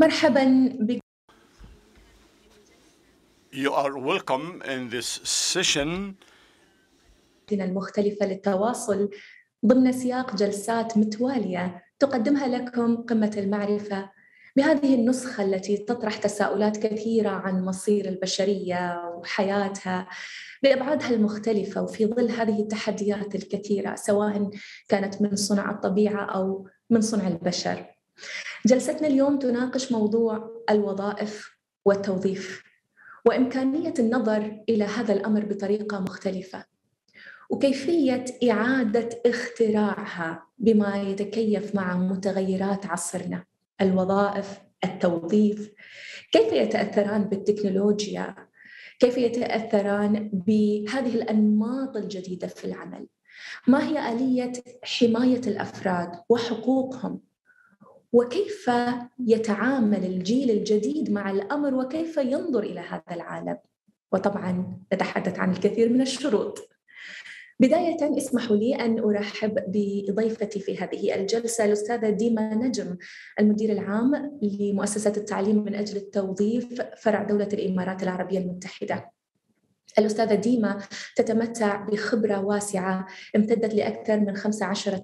مرحبا بك. You are welcome in this session. المختلفة للتواصل ضمن سياق جلسات متوالية تقدمها لكم قمة المعرفة بهذه النسخة التي تطرح تساؤلات كثيرة عن مصير البشرية وحياتها بأبعادها المختلفة وفي ظل هذه التحديات الكثيرة سواء كانت من صنع الطبيعة أو من صنع البشر. جلستنا اليوم تناقش موضوع الوظائف والتوظيف وامكانيه النظر الى هذا الامر بطريقه مختلفه وكيفيه اعاده اختراعها بما يتكيف مع متغيرات عصرنا الوظائف التوظيف كيف يتاثران بالتكنولوجيا كيف يتاثران بهذه الانماط الجديده في العمل ما هي اليه حمايه الافراد وحقوقهم وكيف يتعامل الجيل الجديد مع الامر وكيف ينظر الى هذا العالم وطبعا نتحدث عن الكثير من الشروط بداية اسمحوا لي أن أرحب بضيفتي في هذه الجلسة الأستاذة ديما نجم المدير العام لمؤسسة التعليم من أجل التوظيف فرع دولة الإمارات العربية المتحدة الأستاذة ديما تتمتع بخبرة واسعة امتدت لأكثر من 15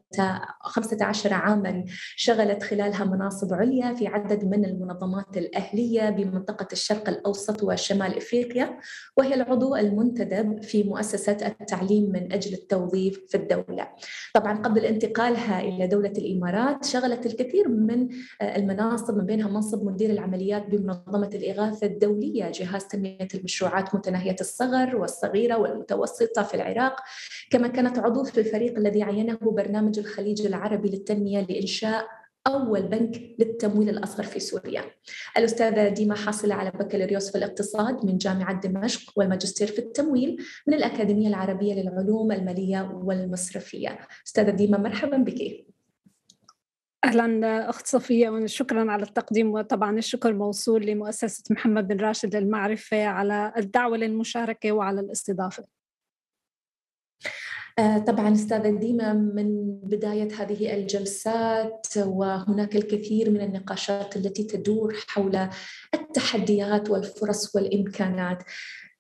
15 عاما شغلت خلالها مناصب عليا في عدد من المنظمات الأهلية بمنطقة الشرق الأوسط وشمال إفريقيا وهي العضو المنتدب في مؤسسة التعليم من أجل التوظيف في الدولة طبعا قبل انتقالها إلى دولة الإمارات شغلت الكثير من آه، المناصب من بينها منصب مدير العمليات بمنظمة الإغاثة الدولية جهاز تنمية المشروعات متناهية الصغر الصغر والصغيرة والمتوسطة في العراق كما كانت عضو في الفريق الذي عينه برنامج الخليج العربي للتنمية لإنشاء أول بنك للتمويل الأصغر في سوريا الأستاذة ديما حاصلة على بكالوريوس في الاقتصاد من جامعة دمشق والماجستير في التمويل من الأكاديمية العربية للعلوم المالية والمصرفية أستاذة ديما مرحبا بك اهلا اخت صفيه وشكرا على التقديم وطبعا الشكر موصول لمؤسسه محمد بن راشد للمعرفه على الدعوه للمشاركه وعلى الاستضافه. آه، طبعا استاذة ديما من بداية هذه الجلسات وهناك الكثير من النقاشات التي تدور حول التحديات والفرص والامكانات.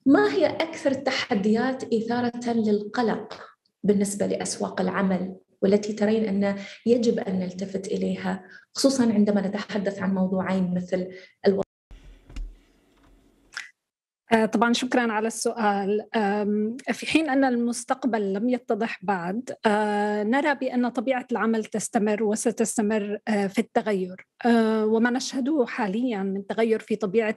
ما هي اكثر التحديات اثارة للقلق بالنسبة لاسواق العمل والتي ترين أن يجب أن نلتفت إليها خصوصا عندما نتحدث عن موضوعين مثل الو... آه، طبعا شكرا على السؤال في حين ان المستقبل لم يتضح بعد آه، نرى بان طبيعه العمل تستمر وستستمر آه، في التغير وما نشهده حاليا من تغير في طبيعه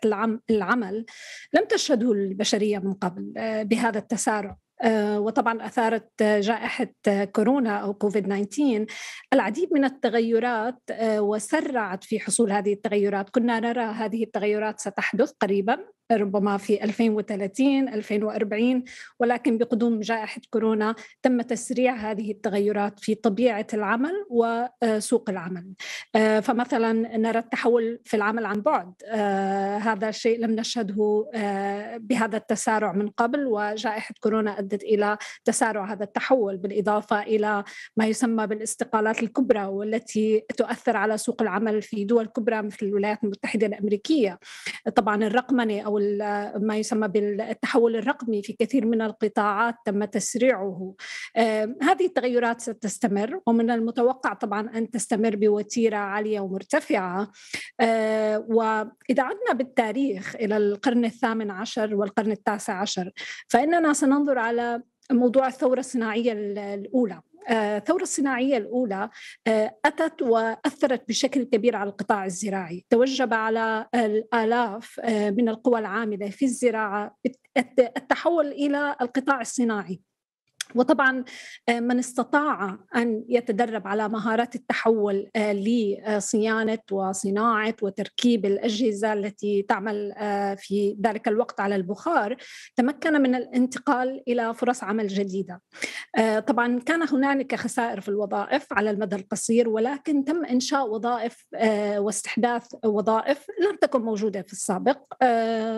العمل لم تشهده البشريه من قبل بهذا التسارع آه، وطبعا اثارت جائحه كورونا او كوفيد 19 العديد من التغيرات آه، وسرعت في حصول هذه التغيرات، كنا نرى هذه التغيرات ستحدث قريبا ربما في 2030 2040 ولكن بقدوم جائحة كورونا تم تسريع هذه التغيرات في طبيعة العمل وسوق العمل آه، فمثلا نرى التحول في العمل عن بعد آه، هذا الشيء لم نشهده آه، بهذا التسارع من قبل وجائحة كورونا أدت إلى تسارع هذا التحول بالإضافة إلى ما يسمى بالاستقالات الكبرى والتي تؤثر على سوق العمل في دول كبرى مثل الولايات المتحدة الأمريكية طبعا الرقمنة أو آه، ما يسمى بالتحول الرقمي في كثير من القطاعات تم تسريعه هذه التغيرات ستستمر ومن المتوقع طبعا ان تستمر بوتيره عاليه ومرتفعه آه، واذا عدنا بالتاريخ الى القرن الثامن عشر والقرن التاسع عشر فاننا سننظر على موضوع الثوره الصناعيه الاولى آه، الثورة الصناعية الأولى آه، أتت وأثرت بشكل كبير على القطاع الزراعي توجب على الآلاف آه، من القوى العاملة في الزراعة التحول إلى القطاع الصناعي وطبعا آه، من استطاع ان يتدرب على مهارات التحول آه، لصيانه وصناعه وتركيب الاجهزه التي تعمل آه، في ذلك الوقت على البخار تمكن من الانتقال الى فرص عمل جديده. طبعا كان هنالك خسائر في الوظائف على المدى القصير ولكن تم انشاء وظائف واستحداث وظائف لم تكن موجوده في السابق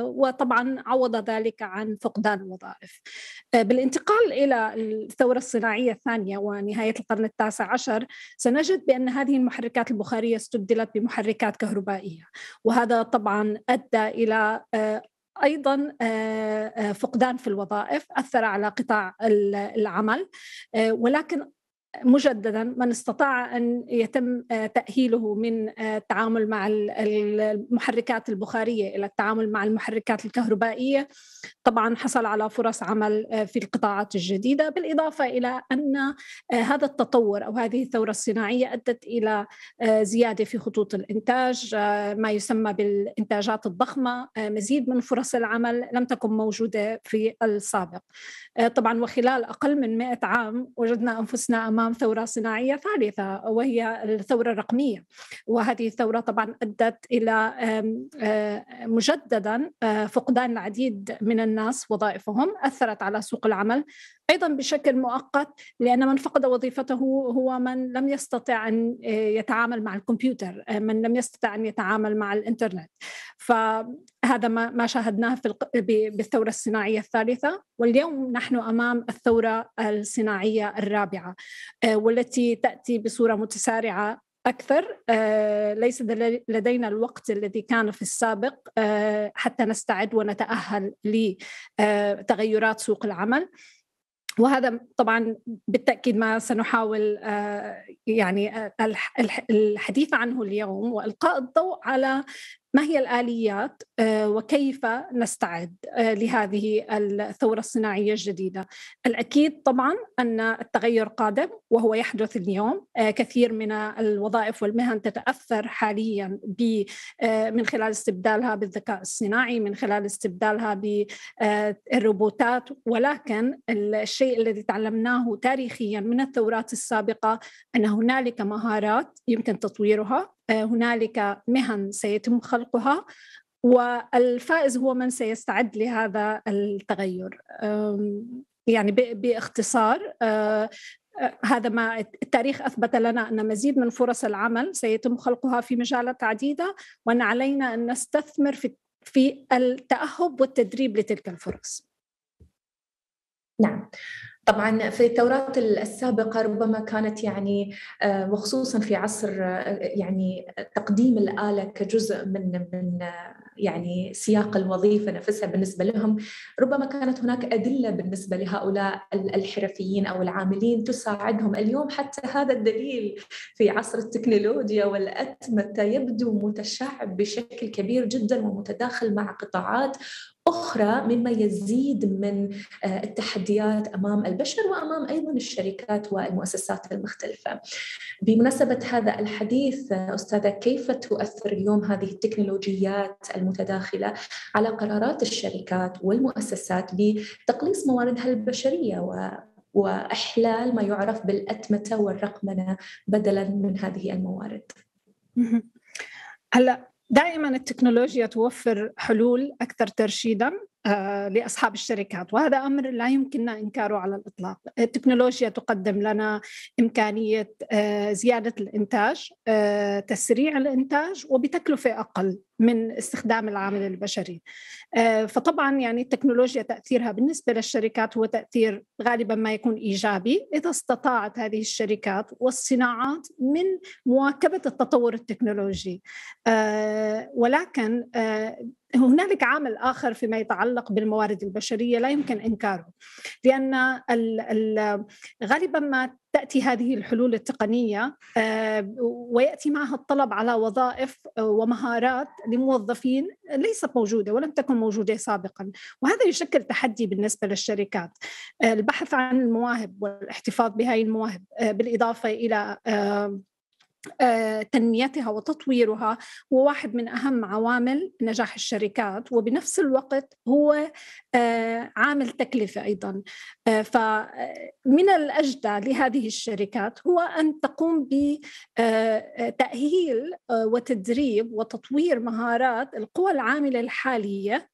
وطبعا عوض ذلك عن فقدان الوظائف. بالانتقال الى الثورة الصناعية الثانية ونهاية القرن التاسع عشر سنجد بأن هذه المحركات البخارية استبدلت بمحركات كهربائية وهذا طبعا أدى إلى آه، ايضا آه، آه، فقدان في الوظائف اثر على قطاع العمل ولكن مجددا من استطاع ان يتم آه، تاهيله من آه، التعامل مع المحركات البخاريه الى التعامل مع المحركات الكهربائيه طبعا حصل على فرص عمل آه، في القطاعات الجديده بالاضافه الى ان هذا التطور او هذه الثوره الصناعيه ادت الى زياده في خطوط الانتاج ما يسمى بالانتاجات الضخمه مزيد من فرص العمل لم تكن موجوده في السابق طبعا وخلال اقل من 100 عام وجدنا انفسنا امام امام ثوره صناعيه ثالثه وهي الثوره الرقميه وهذه الثوره طبعا ادت الى آه، مجددا آه، فقدان العديد من الناس وظائفهم اثرت على سوق العمل ايضا بشكل مؤقت لان من فقد وظيفته هو من لم يستطع ان آه، يتعامل مع الكمبيوتر آه، من لم يستطع ان يتعامل مع الانترنت فهذا ما شاهدناه في بالثوره الصناعيه الثالثه واليوم نحن امام الثوره الصناعيه الرابعه آه، والتي تاتي بصوره متسارعه أكثر ليس لدينا الوقت الذي كان في السابق حتى نستعد ونتأهل لتغيرات سوق العمل وهذا طبعا بالتاكيد ما سنحاول آه، يعني آه، الحديث عنه اليوم والقاء الضوء على ما هي الآليات آه، وكيف نستعد آه، لهذه الثورة الصناعية الجديدة الأكيد طبعا أن التغير قادم وهو يحدث اليوم آه، كثير من الوظائف والمهن تتأثر حاليا من خلال استبدالها بالذكاء الصناعي من خلال استبدالها بالروبوتات ولكن الشيء الذي تعلمناه تاريخيا من الثورات السابقة أن هنالك مهارات يمكن تطويرها آه، هنالك مهن سيتم خلقها والفائز هو من سيستعد لهذا التغير يعني باختصار آه، آه، هذا ما التاريخ اثبت لنا ان مزيد من فرص العمل سيتم خلقها في مجالات عديده وان علينا ان نستثمر في في التاهب والتدريب لتلك الفرص. نعم طبعا في الثورات السابقه ربما كانت يعني آه، وخصوصا في عصر آه، يعني تقديم الاله كجزء من من آه، يعني سياق الوظيفه نفسها بالنسبه لهم ربما كانت هناك ادله بالنسبه لهؤلاء الحرفيين او العاملين تساعدهم اليوم حتى هذا الدليل في عصر التكنولوجيا والاتمته يبدو متشعب بشكل كبير جدا ومتداخل مع قطاعات أخرى مما يزيد من آه، التحديات أمام البشر وأمام أيضا الشركات والمؤسسات المختلفة بمناسبة هذا الحديث آه، أستاذة كيف تؤثر اليوم هذه التكنولوجيات المتداخلة على قرارات الشركات والمؤسسات بتقليص مواردها البشرية و واحلال ما يعرف بالاتمته والرقمنه بدلا من هذه الموارد. هلا دائما التكنولوجيا توفر حلول اكثر ترشيدا آه، لأصحاب الشركات وهذا أمر لا يمكننا إنكاره على الإطلاق التكنولوجيا تقدم لنا إمكانية آه، زيادة الإنتاج آه، تسريع الإنتاج وبتكلفة أقل من استخدام العامل البشري فطبعا يعني التكنولوجيا تأثيرها بالنسبة للشركات هو تأثير غالبا ما يكون إيجابي إذا استطاعت هذه الشركات والصناعات من مواكبة التطور التكنولوجي ولكن هنالك عامل آخر فيما يتعلق بالموارد البشرية لا يمكن إنكاره لأن غالبا ما تأتي هذه الحلول التقنية آه، ويأتي معها الطلب على وظائف آه، ومهارات لموظفين ليست موجودة ولم تكن موجودة سابقا وهذا يشكل تحدي بالنسبة للشركات آه، البحث عن المواهب والاحتفاظ بهذه المواهب بالإضافة إلى آه، تنميتها وتطويرها هو واحد من اهم عوامل نجاح الشركات وبنفس الوقت هو آه، عامل تكلفه ايضا آه، فمن الاجدى لهذه الشركات هو ان تقوم بتاهيل وتدريب وتطوير مهارات القوى العامله الحاليه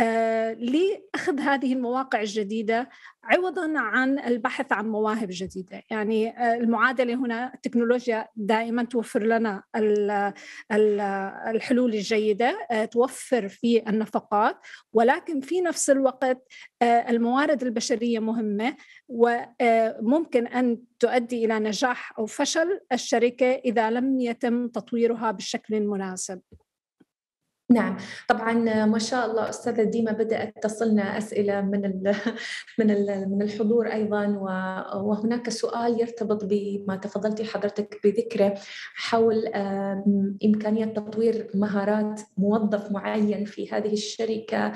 آه، لأخذ هذه المواقع الجديدة عوضا عن البحث عن مواهب جديدة يعني آه، المعادلة هنا التكنولوجيا دائما توفر لنا الحلول الجيدة آه، توفر في النفقات ولكن في نفس الوقت الموارد البشرية مهمة وممكن أن تؤدي إلى نجاح أو فشل الشركة إذا لم يتم تطويرها بالشكل المناسب نعم طبعا ما شاء الله استاذه ديما بدات تصلنا اسئله من الـ من الـ من الحضور ايضا وهناك سؤال يرتبط بما تفضلتي حضرتك بذكره حول امكانيه تطوير مهارات موظف معين في هذه الشركه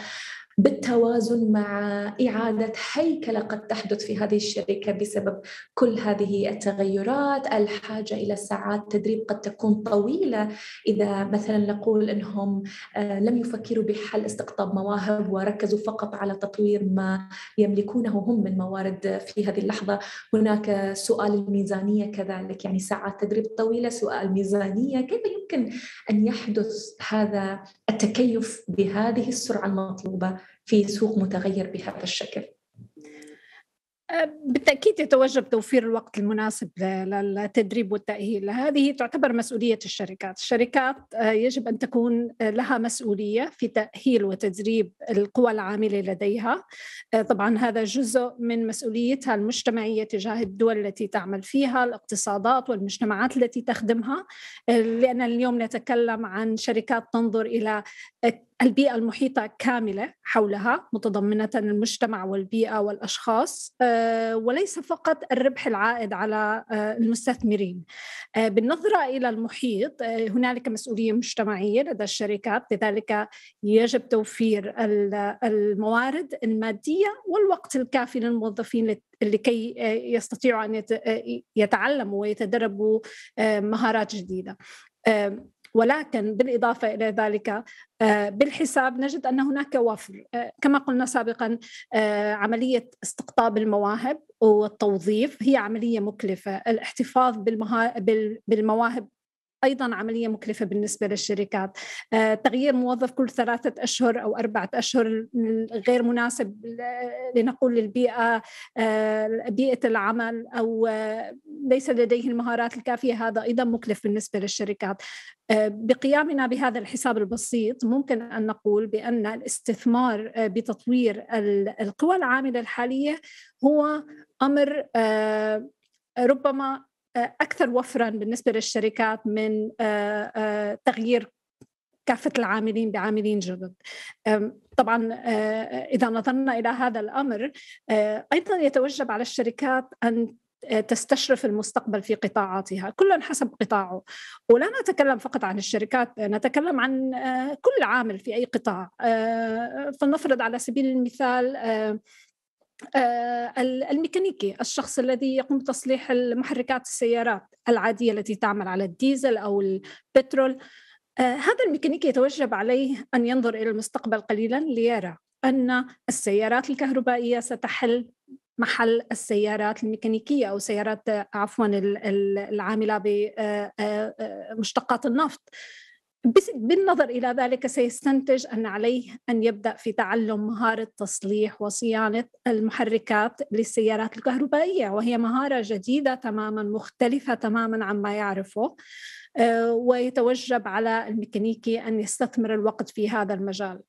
بالتوازن مع إعادة هيكلة قد تحدث في هذه الشركة بسبب كل هذه التغيرات الحاجة إلى ساعات تدريب قد تكون طويلة إذا مثلا نقول أنهم آه، لم يفكروا بحل استقطاب مواهب وركزوا فقط على تطوير ما يملكونه هم من موارد في هذه اللحظة هناك سؤال الميزانية كذلك يعني ساعات تدريب طويلة سؤال ميزانية كيف يمكن أن يحدث هذا التكيف بهذه السرعة المطلوبة في سوق متغير بهذا الشكل أه، بالتأكيد يتوجب توفير الوقت المناسب للتدريب والتأهيل هذه تعتبر مسؤولية الشركات الشركات أه، يجب أن تكون أه، لها مسؤولية في تأهيل وتدريب القوى العاملة لديها طبعا هذا جزء من مسؤوليتها المجتمعية تجاه الدول التي تعمل فيها الاقتصادات والمجتمعات التي تخدمها لأن اليوم نتكلم عن شركات تنظر إلى البيئة المحيطة كاملة حولها متضمنة المجتمع والبيئة والأشخاص آه، وليس فقط الربح العائد على آه، المستثمرين آه، بالنظرة إلى المحيط هنالك مسؤولية مجتمعية لدى الشركات لذلك يجب توفير الموارد المادية والوقت الكافي للموظفين لكي يستطيعوا أن يتعلموا ويتدربوا مهارات جديدة ولكن بالإضافة إلى ذلك آه، بالحساب نجد أن هناك وفر آه، كما قلنا سابقا آه، عملية استقطاب المواهب والتوظيف هي عملية مكلفة الاحتفاظ بالمواهب ايضا عمليه مكلفه بالنسبه للشركات آه، تغيير موظف كل ثلاثه اشهر او اربعه اشهر غير مناسب لنقول للبيئه آه، بيئه العمل او آه، ليس لديه المهارات الكافيه هذا ايضا مكلف بالنسبه للشركات بقيامنا بهذا الحساب البسيط ممكن ان نقول بان الاستثمار بتطوير القوى العامله الحاليه هو امر ربما اكثر وفرا بالنسبه للشركات من آه، آه، تغيير كافة العاملين بعاملين جدد طبعا آه، إذا نظرنا إلى هذا الأمر أيضا يتوجب على الشركات أن تستشرف المستقبل في قطاعاتها كل حسب قطاعه ولا نتكلم فقط عن الشركات نتكلم عن كل عامل في أي قطاع فلنفرض على سبيل المثال آه، الميكانيكي الشخص الذي يقوم بتصليح محركات السيارات العادية التي تعمل على الديزل أو البترول آه، هذا الميكانيكي يتوجب عليه أن ينظر إلى المستقبل قليلا ليرى أن السيارات الكهربائية ستحل محل السيارات الميكانيكية أو سيارات عفوا العاملة بمشتقات آه، النفط بالنظر إلى ذلك سيستنتج أن عليه أن يبدأ في تعلم مهارة تصليح وصيانة المحركات للسيارات الكهربائية وهي مهارة جديدة تماما مختلفة تماما عما يعرفه آه، ويتوجب على الميكانيكي أن يستثمر الوقت في هذا المجال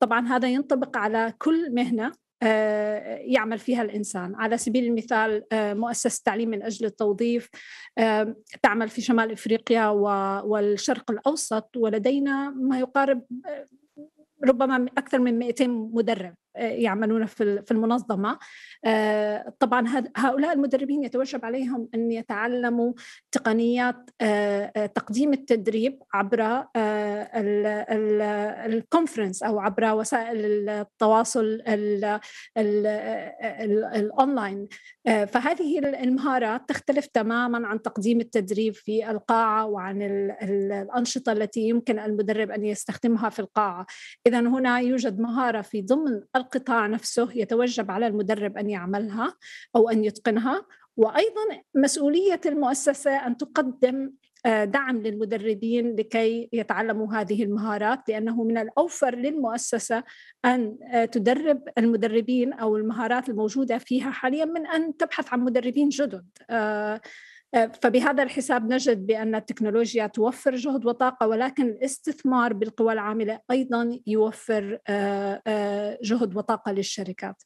طبعا هذا ينطبق على كل مهنة يعمل فيها الإنسان على سبيل المثال آه، مؤسسة تعليم من أجل التوظيف آه، تعمل في شمال إفريقيا والشرق الأوسط ولدينا ما يقارب آه، ربما أكثر من 200 مدرب يعملون في المنظمه آه، طبعا هؤلاء المدربين يتوجب عليهم ان يتعلموا تقنيات آه، آه، تقديم التدريب عبر الكونفرنس او عبر وسائل التواصل الاونلاين فهذه المهارات تختلف تماما عن تقديم التدريب في القاعه وعن الانشطه التي يمكن المدرب ان يستخدمها في القاعه اذا هنا يوجد مهاره في ضمن القطاع نفسه يتوجب على المدرب ان يعملها او ان يتقنها وايضا مسؤوليه المؤسسه ان تقدم آه، دعم للمدربين لكي يتعلموا هذه المهارات لانه من الاوفر للمؤسسه ان آه، تدرب المدربين او المهارات الموجوده فيها حاليا من ان تبحث عن مدربين جدد آه، فبهذا الحساب نجد بأن التكنولوجيا توفر جهد وطاقة ولكن الاستثمار بالقوى العاملة أيضا يوفر آه، آه، جهد وطاقة للشركات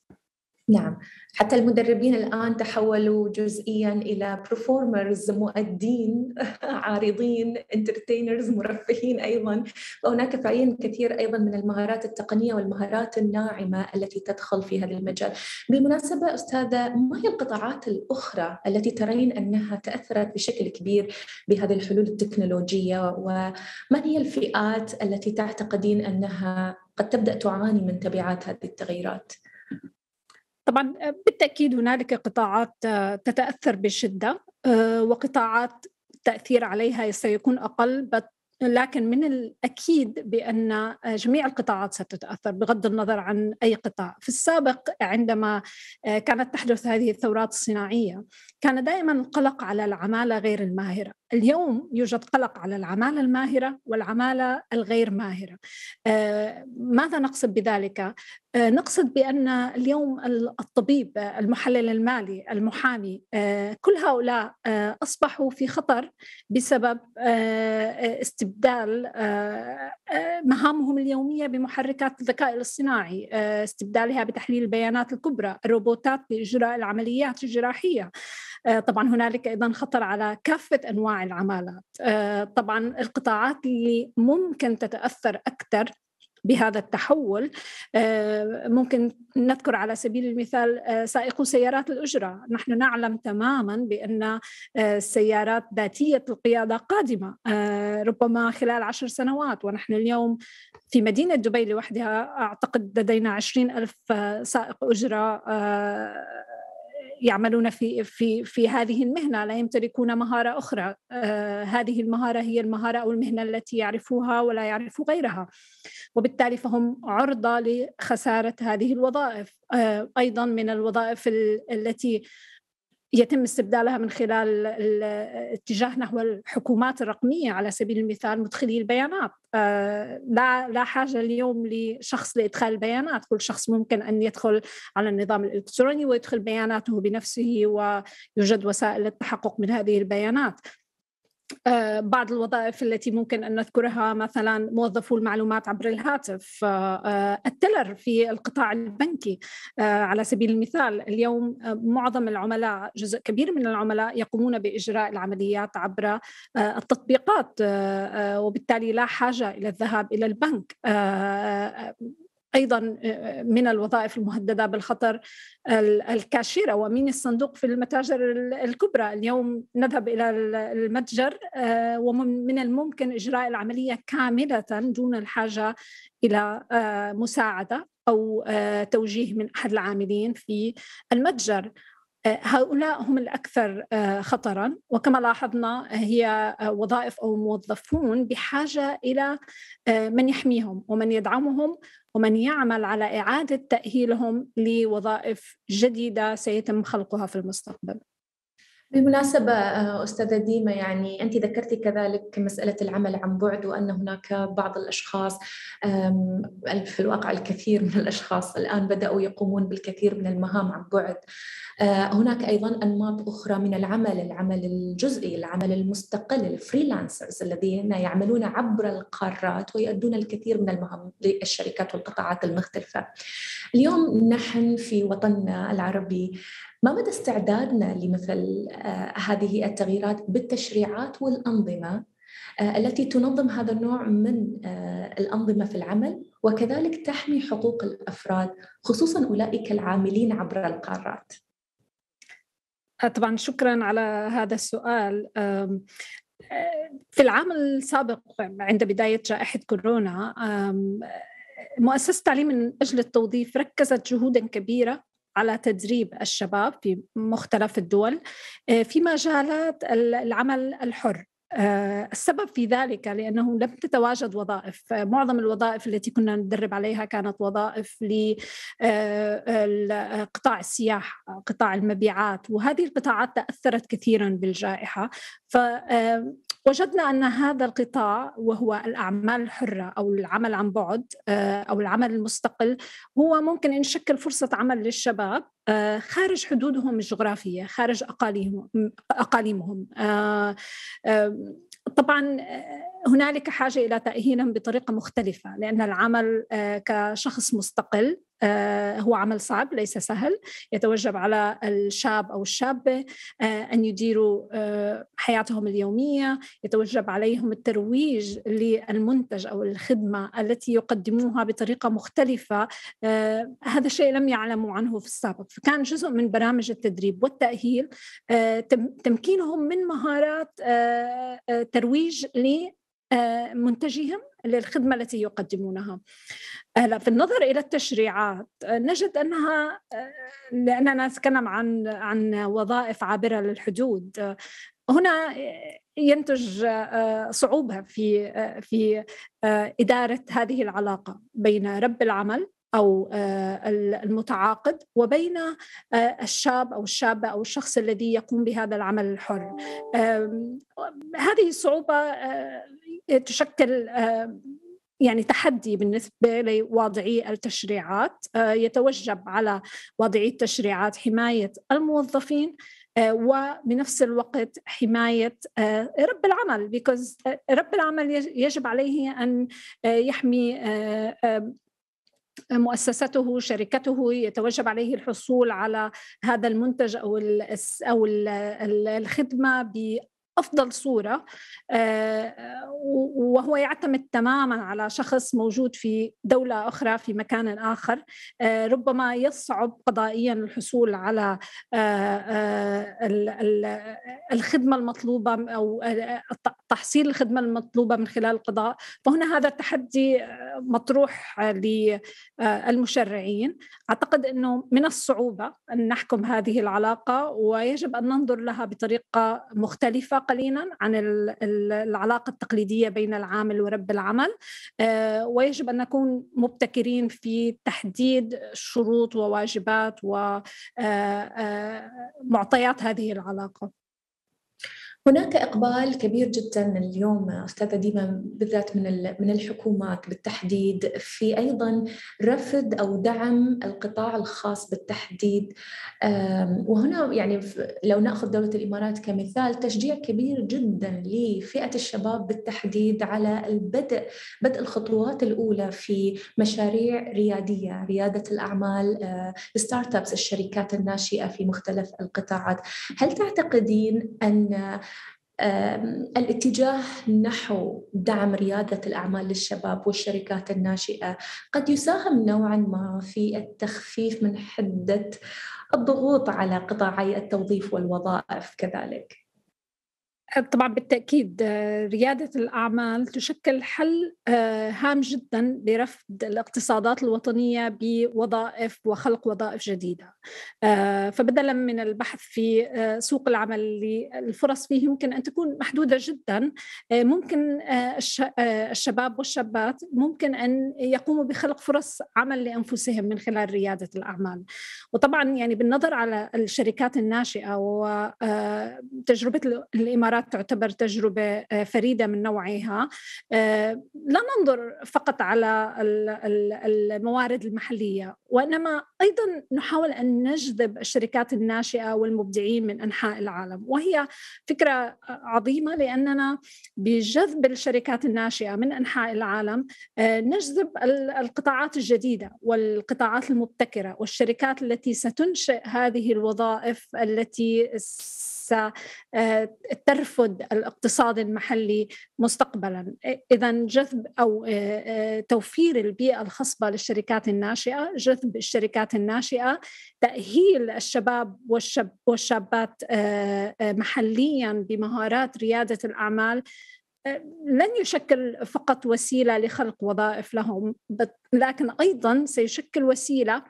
نعم حتى المدربين الآن تحولوا جزئيا إلى برفورمرز مؤدين عارضين انترتينرز مرفهين أيضا فهناك فعليا كثير أيضا من المهارات التقنية والمهارات الناعمة التي تدخل في هذا المجال بالمناسبة أستاذة ما هي القطاعات الأخرى التي ترين أنها تأثرت بشكل كبير بهذه الحلول التكنولوجية ومن هي الفئات التي تعتقدين أنها قد تبدأ تعاني من تبعات هذه التغييرات؟ طبعا آه، بالتاكيد هنالك قطاعات آه، تتاثر بشده آه، وقطاعات التاثير عليها سيكون اقل لكن من الاكيد بان جميع القطاعات ستتاثر بغض النظر عن اي قطاع، في السابق عندما كانت تحدث هذه الثورات الصناعيه كان دائما القلق على العماله غير الماهره، اليوم يوجد قلق على العماله الماهره والعماله الغير ماهره. آه، ماذا نقصد بذلك؟ آه، نقصد بان اليوم الطبيب، آه، المحلل المالي، المحامي، كل هؤلاء اصبحوا في خطر بسبب استبدال مهامهم اليوميه بمحركات الذكاء الاصطناعي، استبدالها بتحليل البيانات الكبرى، الروبوتات لاجراء العمليات الجراحيه. آه، طبعا هنالك ايضا خطر على كافه انواع العمالات آه، طبعا القطاعات اللي ممكن تتاثر اكثر بهذا التحول آه، ممكن نذكر على سبيل المثال سائقو سيارات الأجرة نحن نعلم تماما بأن السيارات ذاتية القيادة قادمة ربما خلال عشر سنوات ونحن اليوم في مدينة دبي لوحدها أعتقد لدينا عشرين ألف سائق أجرة يعملون في في في هذه المهنه لا يمتلكون مهاره اخرى آه، هذه المهاره هي المهاره او المهنه التي يعرفوها ولا يعرف غيرها وبالتالي فهم عرضه لخساره هذه الوظائف آه، ايضا من الوظائف التي يتم استبدالها من خلال الاتجاه نحو الحكومات الرقمية على سبيل المثال مدخلي البيانات آه، لا لا حاجة اليوم لشخص لإدخال البيانات كل شخص ممكن أن يدخل على النظام الإلكتروني ويدخل بياناته بنفسه ويوجد وسائل للتحقق من هذه البيانات آه، بعض الوظائف التي ممكن ان نذكرها مثلا موظفو المعلومات عبر الهاتف آه، التلر في القطاع البنكي آه، على سبيل المثال اليوم معظم العملاء جزء كبير من العملاء يقومون باجراء العمليات عبر التطبيقات وبالتالي لا حاجه الى الذهاب الى البنك ايضا آه، آه، من الوظائف المهدده بالخطر الكاشيره ومين الصندوق في المتاجر الكبرى اليوم نذهب الى المتجر آه، ومن الممكن اجراء العمليه كامله دون الحاجه الى مساعده او توجيه من احد العاملين في المتجر هؤلاء هم الأكثر آه، خطرا وكما لاحظنا هي آه، وظائف أو موظفون بحاجة إلى آه، من يحميهم ومن يدعمهم ومن يعمل على إعادة تأهيلهم لوظائف جديدة سيتم خلقها في المستقبل بالمناسبة آه، أستاذة ديمة يعني أنت ذكرت كذلك مسألة العمل عن بعد وأن هناك بعض الأشخاص في الواقع الكثير من الأشخاص الآن بدأوا يقومون بالكثير من المهام عن بعد آه، هناك أيضا أنماط أخرى من العمل العمل الجزئي العمل المستقل الفريلانسرز الذين يعملون عبر القارات ويؤدون الكثير من المهام للشركات والقطاعات المختلفة اليوم نحن في وطننا العربي ما مدى استعدادنا لمثل آه، هذه التغييرات بالتشريعات والانظمه آه، التي تنظم هذا النوع من آه، الانظمه في العمل وكذلك تحمي حقوق الافراد خصوصا اولئك العاملين عبر القارات. طبعا شكرا على هذا السؤال في العام السابق عند بدايه جائحه كورونا مؤسسة تعليم من أجل التوظيف ركزت جهودا كبيرة على تدريب الشباب في مختلف الدول آه، في مجالات العمل الحر آه، السبب في ذلك لأنه لم تتواجد وظائف آه، معظم الوظائف التي كنا ندرب عليها كانت وظائف لقطاع آه، السياحة قطاع المبيعات وهذه القطاعات تأثرت كثيرا بالجائحة ف وجدنا ان هذا القطاع وهو الاعمال الحره او العمل عن بعد او العمل المستقل هو ممكن ان يشكل فرصه عمل للشباب آه، خارج حدودهم الجغرافية خارج أقاليمهم آه، طبعا آه، هنالك حاجه الى تاهيلهم بطريقه مختلفه لان العمل آه، كشخص مستقل آه، هو عمل صعب ليس سهل يتوجب على الشاب او الشابه آه، ان يديروا حياتهم اليوميه يتوجب عليهم الترويج للمنتج او الخدمه التي يقدموها بطريقه مختلفه هذا الشيء لم يعلموا عنه في السابق فكان جزء من برامج التدريب والتاهيل تمكينهم من مهارات ترويج ل آه، منتجهم للخدمة التي يقدمونها آه، في النظر إلى التشريعات آه، نجد أنها لأننا نتكلم عن عن وظائف عابرة للحدود هنا ينتج صعوبة في في إدارة هذه العلاقة بين رب العمل أو المتعاقد وبين الشاب أو الشابة أو الشخص الذي يقوم بهذا العمل الحر هذه الصعوبة تشكل آه، يعني تحدي بالنسبة لواضعي التشريعات آه، يتوجب على واضعي التشريعات حماية الموظفين آه، وبنفس الوقت حماية رب العمل رب العمل يجب عليه أن يحمي مؤسسته شركته يتوجب عليه الحصول على هذا المنتج او او الخدمه افضل صوره آه، وهو يعتمد تماما على شخص موجود في دوله اخرى في مكان اخر آه، ربما يصعب قضائيا الحصول على آه، الخدمه المطلوبه او تحصيل الخدمه المطلوبه من خلال القضاء فهنا هذا التحدي مطروح للمشرعين اعتقد انه من الصعوبه ان نحكم هذه العلاقه ويجب ان ننظر لها بطريقه مختلفه قليلا عن العلاقه التقليديه بين العامل ورب العمل آه، ويجب ان نكون مبتكرين في تحديد شروط وواجبات ومعطيات آه، آه، هذه العلاقه هناك اقبال كبير جدا اليوم استاذه ديما بالذات من من الحكومات بالتحديد في ايضا رفض او دعم القطاع الخاص بالتحديد وهنا يعني لو ناخذ دوله الامارات كمثال تشجيع كبير جدا لفئه الشباب بالتحديد على البدء بدء الخطوات الاولى في مشاريع رياديه رياده الاعمال ستارت ابس الشركات الناشئه في مختلف القطاعات هل تعتقدين ان الاتجاه نحو دعم ريادة الأعمال للشباب والشركات الناشئة قد يساهم نوعا ما في التخفيف من حدة الضغوط على قطاعي التوظيف والوظائف كذلك. طبعا بالتاكيد آه، رياده الاعمال تشكل حل آه، هام جدا برفض الاقتصادات الوطنيه بوظائف وخلق وظائف جديده آه، فبدلا من البحث في سوق العمل اللي الفرص فيه يمكن ان تكون محدوده جدا ممكن الشباب والشابات ممكن ان يقوموا بخلق فرص عمل لانفسهم من خلال رياده الاعمال وطبعا يعني بالنظر على الشركات الناشئه وتجربه الامارات السيارات تعتبر تجربة آه، فريدة من نوعها آه، لا ننظر فقط على الموارد المحلية وإنما أيضا نحاول أن نجذب الشركات الناشئة والمبدعين من أنحاء العالم وهي فكرة عظيمة لأننا بجذب الشركات الناشئة من أنحاء العالم آه، نجذب القطاعات الجديدة والقطاعات المبتكرة والشركات التي ستنشئ هذه الوظائف التي لسه آه، ترفض الاقتصاد المحلي مستقبلا إذا جذب أو آه، آه، توفير البيئة الخصبة للشركات الناشئة جذب الشركات الناشئة تأهيل الشباب والشب والشابات محليا بمهارات ريادة الأعمال لن يشكل فقط وسيله لخلق وظائف لهم لكن ايضا سيشكل وسيله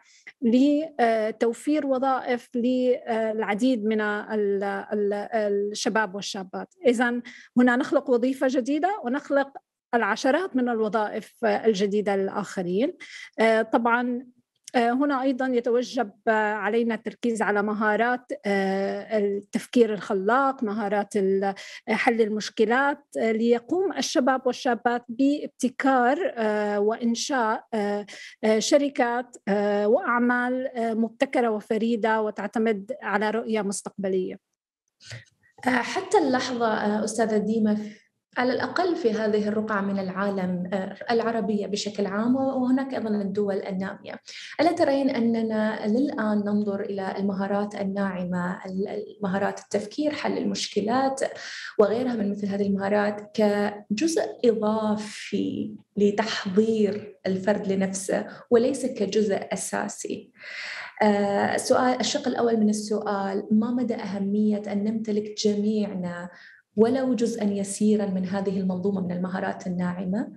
لتوفير وظائف للعديد من الشباب والشابات إذا هنا نخلق وظيفة جديدة ونخلق العشرات من الوظائف الجديده للاخرين آه، طبعا آه، هنا ايضا يتوجب آه، علينا التركيز على مهارات آه، التفكير الخلاق مهارات حل المشكلات ليقوم الشباب والشابات بابتكار وانشاء شركات واعمال مبتكره وفريده وتعتمد على رؤيه مستقبليه حتى اللحظة أستاذة ديما على الأقل في هذه الرقعة من العالم آه، العربية بشكل عام وهناك أيضا الدول النامية ألا ترين أننا للآن ننظر إلى المهارات الناعمة مهارات التفكير حل المشكلات وغيرها من مثل هذه المهارات كجزء إضافي لتحضير الفرد لنفسه وليس كجزء أساسي آه، السؤال الشق الأول من السؤال ما مدى أهمية أن نمتلك جميعنا ولو جزءا يسيرا من هذه المنظومه من المهارات الناعمه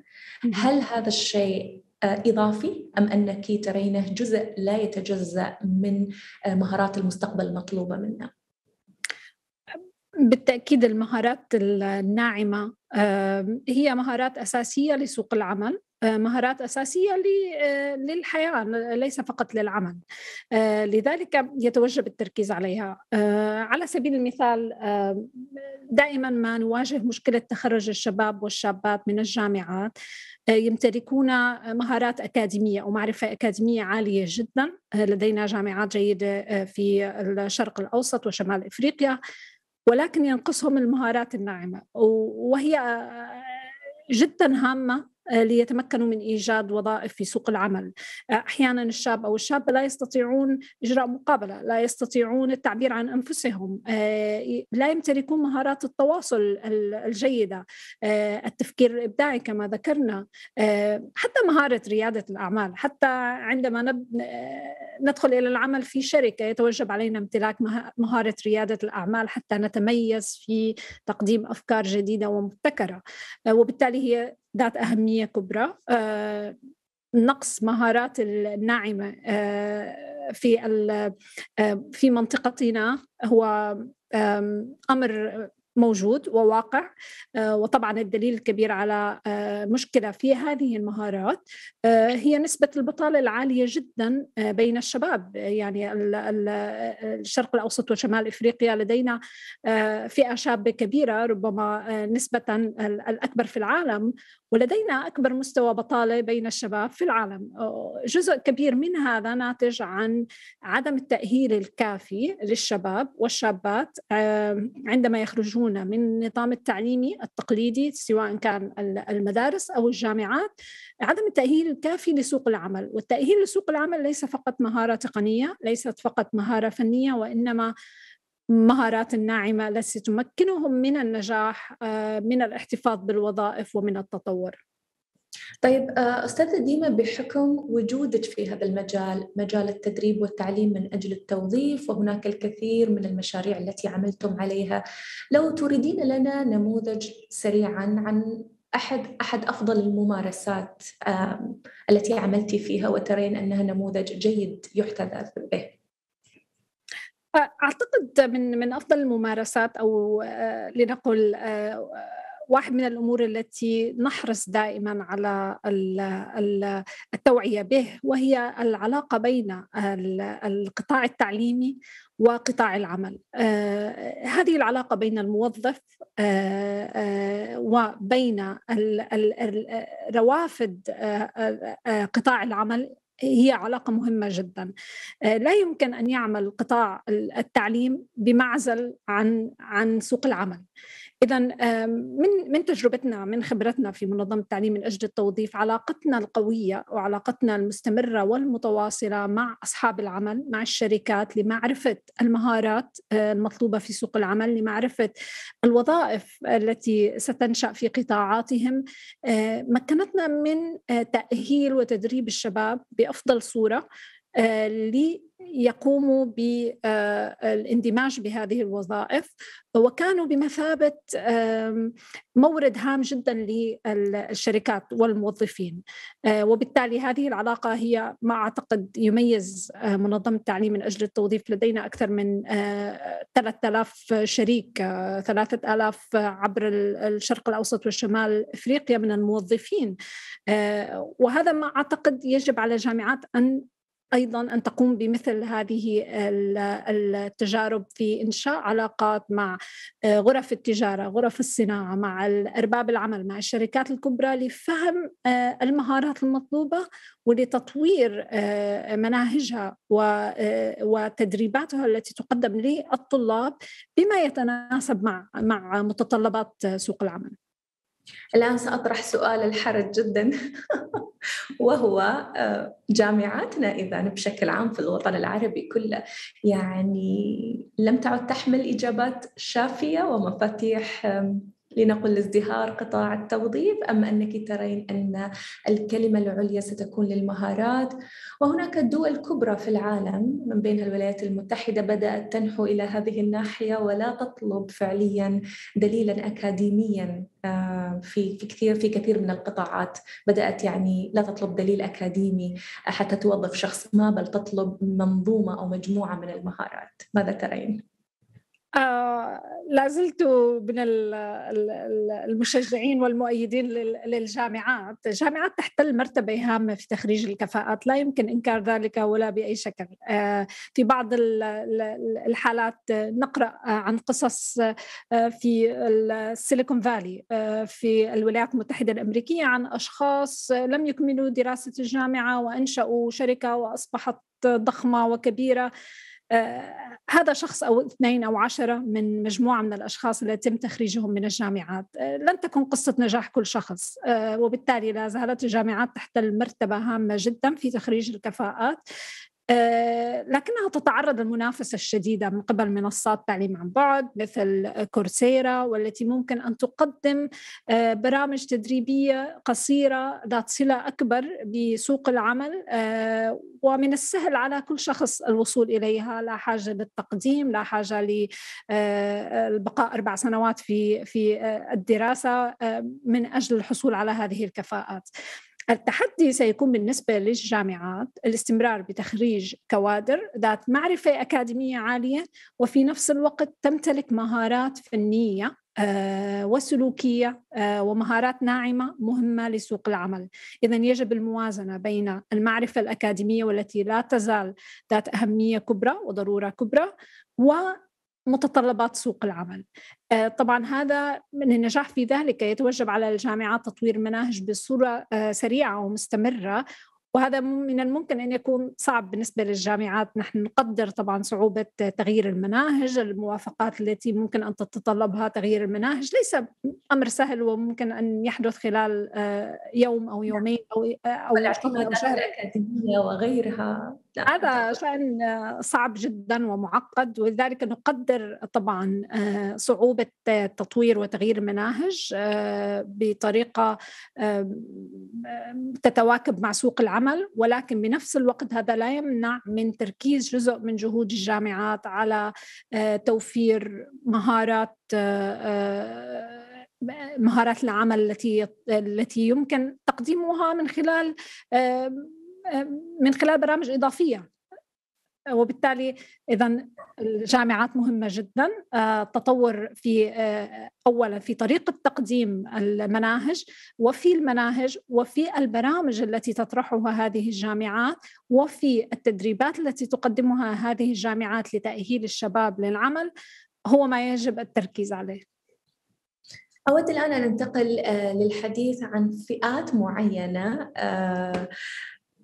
هل هذا الشيء آه، اضافي ام انك ترينه جزء لا يتجزا من آه، مهارات المستقبل المطلوبه منا؟ بالتاكيد المهارات الناعمه هي مهارات اساسيه لسوق العمل آه، مهارات أساسية آه، للحياة ليس فقط للعمل آه، لذلك يتوجب التركيز عليها على سبيل المثال دائما ما نواجه مشكلة تخرج الشباب والشابات من الجامعات يمتلكون مهارات أكاديمية أو معرفة أكاديمية عالية جدا لدينا جامعات جيدة في الشرق الأوسط وشمال إفريقيا ولكن ينقصهم المهارات الناعمة وهي جدا هامة آه، ليتمكنوا من ايجاد وظائف في سوق العمل آه، احيانا الشاب او الشابه لا يستطيعون اجراء مقابله لا يستطيعون التعبير عن انفسهم آه، لا يمتلكون مهارات التواصل الجيده التفكير الابداعي كما ذكرنا حتى مهاره رياده الاعمال حتى عندما نب... ندخل الى العمل في شركه يتوجب علينا امتلاك مهاره رياده الاعمال حتى نتميز في تقديم افكار جديده ومبتكره وبالتالي هي ذات أهمية كبرى آه، نقص مهارات الناعمة آه، في آه، في منطقتنا هو امر موجود وواقع آه، وطبعا الدليل الكبير على آه، مشكلة في هذه المهارات آه، هي نسبة البطالة العالية جدا بين الشباب يعني الشرق الأوسط وشمال إفريقيا لدينا فئة شابة كبيرة ربما نسبة الأكبر في العالم ولدينا أكبر مستوى بطالة بين الشباب في العالم جزء كبير من هذا ناتج عن عدم التأهيل الكافي للشباب والشابات عندما يخرجون يخرجون من النظام التعليمي التقليدي سواء كان المدارس أو الجامعات عدم التأهيل الكافي لسوق العمل والتأهيل لسوق العمل ليس فقط مهارة تقنية ليست فقط مهارة فنية وإنما مهارات ناعمة التي تمكنهم من النجاح آه، من الاحتفاظ بالوظائف ومن التطور طيب آه، أستاذة ديما بحكم وجودك في هذا المجال مجال التدريب والتعليم من أجل التوظيف وهناك الكثير من المشاريع التي عملتم عليها لو تريدين لنا نموذج سريعا عن أحد أحد أفضل الممارسات التي عملتي فيها وترين أنها نموذج جيد يحتذى به أعتقد من من أفضل الممارسات أو آه، لنقل آه، واحد من الامور التي نحرص دائما على التوعيه به وهي العلاقه بين القطاع التعليمي وقطاع العمل آه، هذه العلاقه بين الموظف آه، آه، وبين روافد قطاع العمل هي علاقة مهمة جدا لا يمكن أن يعمل قطاع التعليم بمعزل عن عن سوق العمل إذا من من تجربتنا من خبرتنا في منظمة التعليم من أجل التوظيف علاقتنا القوية وعلاقتنا المستمرة والمتواصلة مع أصحاب العمل مع الشركات لمعرفة المهارات آه، المطلوبة في سوق العمل لمعرفة الوظائف التي ستنشأ في قطاعاتهم آه، مكنتنا من آه، تأهيل وتدريب الشباب بأفضل صورة يقوموا بالاندماج آه، بهذه الوظائف وكانوا بمثابة مورد هام جدا للشركات والموظفين آه، وبالتالي هذه العلاقة هي ما أعتقد يميز آه، منظمة التعليم من أجل التوظيف لدينا أكثر من 3000 شريك 3000 عبر الشرق الأوسط والشمال إفريقيا من الموظفين وهذا ما أعتقد يجب على الجامعات أن ايضا ان تقوم بمثل هذه التجارب في انشاء علاقات مع آه، غرف التجاره، غرف الصناعه، مع ارباب العمل، مع الشركات الكبرى لفهم آه، المهارات المطلوبه ولتطوير آه، مناهجها وتدريباتها التي تقدم للطلاب بما يتناسب مع مع متطلبات سوق العمل. الآن سأطرح سؤال الحرج جدا وهو آه، جامعاتنا إذا بشكل عام في الوطن العربي كله يعني لم تعد تحمل إجابات شافية ومفاتيح لنقل ازدهار قطاع التوظيف أم أنك ترين أن الكلمة العليا ستكون للمهارات وهناك دول كبرى في العالم من بينها الولايات المتحدة بدأت تنحو إلى هذه الناحية ولا تطلب فعليا دليلا أكاديميا آه، في كثير في كثير من القطاعات بدأت يعني لا تطلب دليل أكاديمي حتى توظف شخص ما بل تطلب منظومة أو مجموعة من المهارات ماذا ترين؟ آه، لا زلت من المشجعين والمؤيدين للجامعات الجامعات تحتل مرتبة هامة في تخريج الكفاءات لا يمكن إنكار ذلك ولا بأي شكل آه، في بعض الحالات نقرأ عن قصص آه، في السيليكون فالي في الولايات المتحدة الأمريكية عن أشخاص لم يكملوا دراسة الجامعة وأنشأوا شركة وأصبحت ضخمة وكبيرة آه، هذا شخص أو اثنين أو عشرة من مجموعة من الأشخاص اللي تم تخريجهم من الجامعات آه، لن تكون قصة نجاح كل شخص آه، وبالتالي لا زالت الجامعات تحت المرتبة هامة جدا في تخريج الكفاءات آه، لكنها تتعرض للمنافسة الشديدة من قبل منصات تعليم عن بعد مثل كورسيرا والتي ممكن أن تقدم آه، برامج تدريبية قصيرة ذات صلة أكبر بسوق العمل آه، ومن السهل على كل شخص الوصول إليها لا حاجة للتقديم لا حاجة للبقاء أربع سنوات في في الدراسة من أجل الحصول على هذه الكفاءات التحدي سيكون بالنسبة للجامعات الاستمرار بتخريج كوادر ذات معرفة أكاديمية عالية وفي نفس الوقت تمتلك مهارات فنية آه، وسلوكية آه، ومهارات ناعمة مهمة لسوق العمل إذا يجب الموازنة بين المعرفة الأكاديمية والتي لا تزال ذات أهمية كبرى وضرورة كبرى متطلبات سوق العمل آه، طبعا هذا من النجاح في ذلك يتوجب على الجامعات تطوير مناهج بصورة آه، سريعة ومستمرة وهذا من الممكن ان يكون صعب بالنسبه للجامعات، نحن نقدر طبعا صعوبه تغيير المناهج، الموافقات التي ممكن ان تتطلبها تغيير المناهج، ليس امر سهل وممكن ان يحدث خلال آه، يوم او نعم. يومين او او, أو شهر أكاديمية وغيرها هذا شأن صعب جدا ومعقد ولذلك نقدر طبعا آه، صعوبة تطوير وتغيير المناهج آه، بطريقة تتواكب مع سوق العمل ولكن بنفس الوقت هذا لا يمنع من تركيز جزء من جهود الجامعات على آه، توفير مهارات مهارات العمل التي التي يمكن تقديمها من خلال آه، من خلال برامج اضافيه آه، وبالتالي اذا الجامعات مهمه جدا التطور آه، في اولا في طريقه تقديم المناهج وفي المناهج وفي البرامج التي تطرحها هذه الجامعات وفي التدريبات التي تقدمها هذه الجامعات لتاهيل الشباب للعمل هو ما يجب التركيز عليه. أود الآن أن ننتقل للحديث عن فئات معينة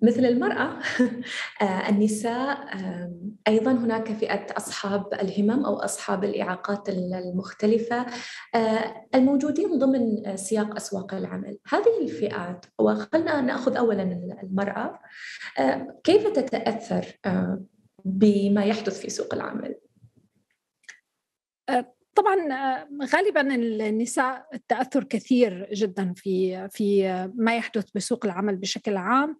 مثل المرأة آه، النساء آه، أيضا هناك فئة أصحاب الهمم أو أصحاب الإعاقات المختلفة آه، الموجودين ضمن سياق أسواق العمل هذه الفئات وخلنا نأخذ أولا المرأة كيف تتأثر بما يحدث في سوق العمل؟ طبعا غالبا النساء التاثر كثير جدا في في ما يحدث بسوق العمل بشكل عام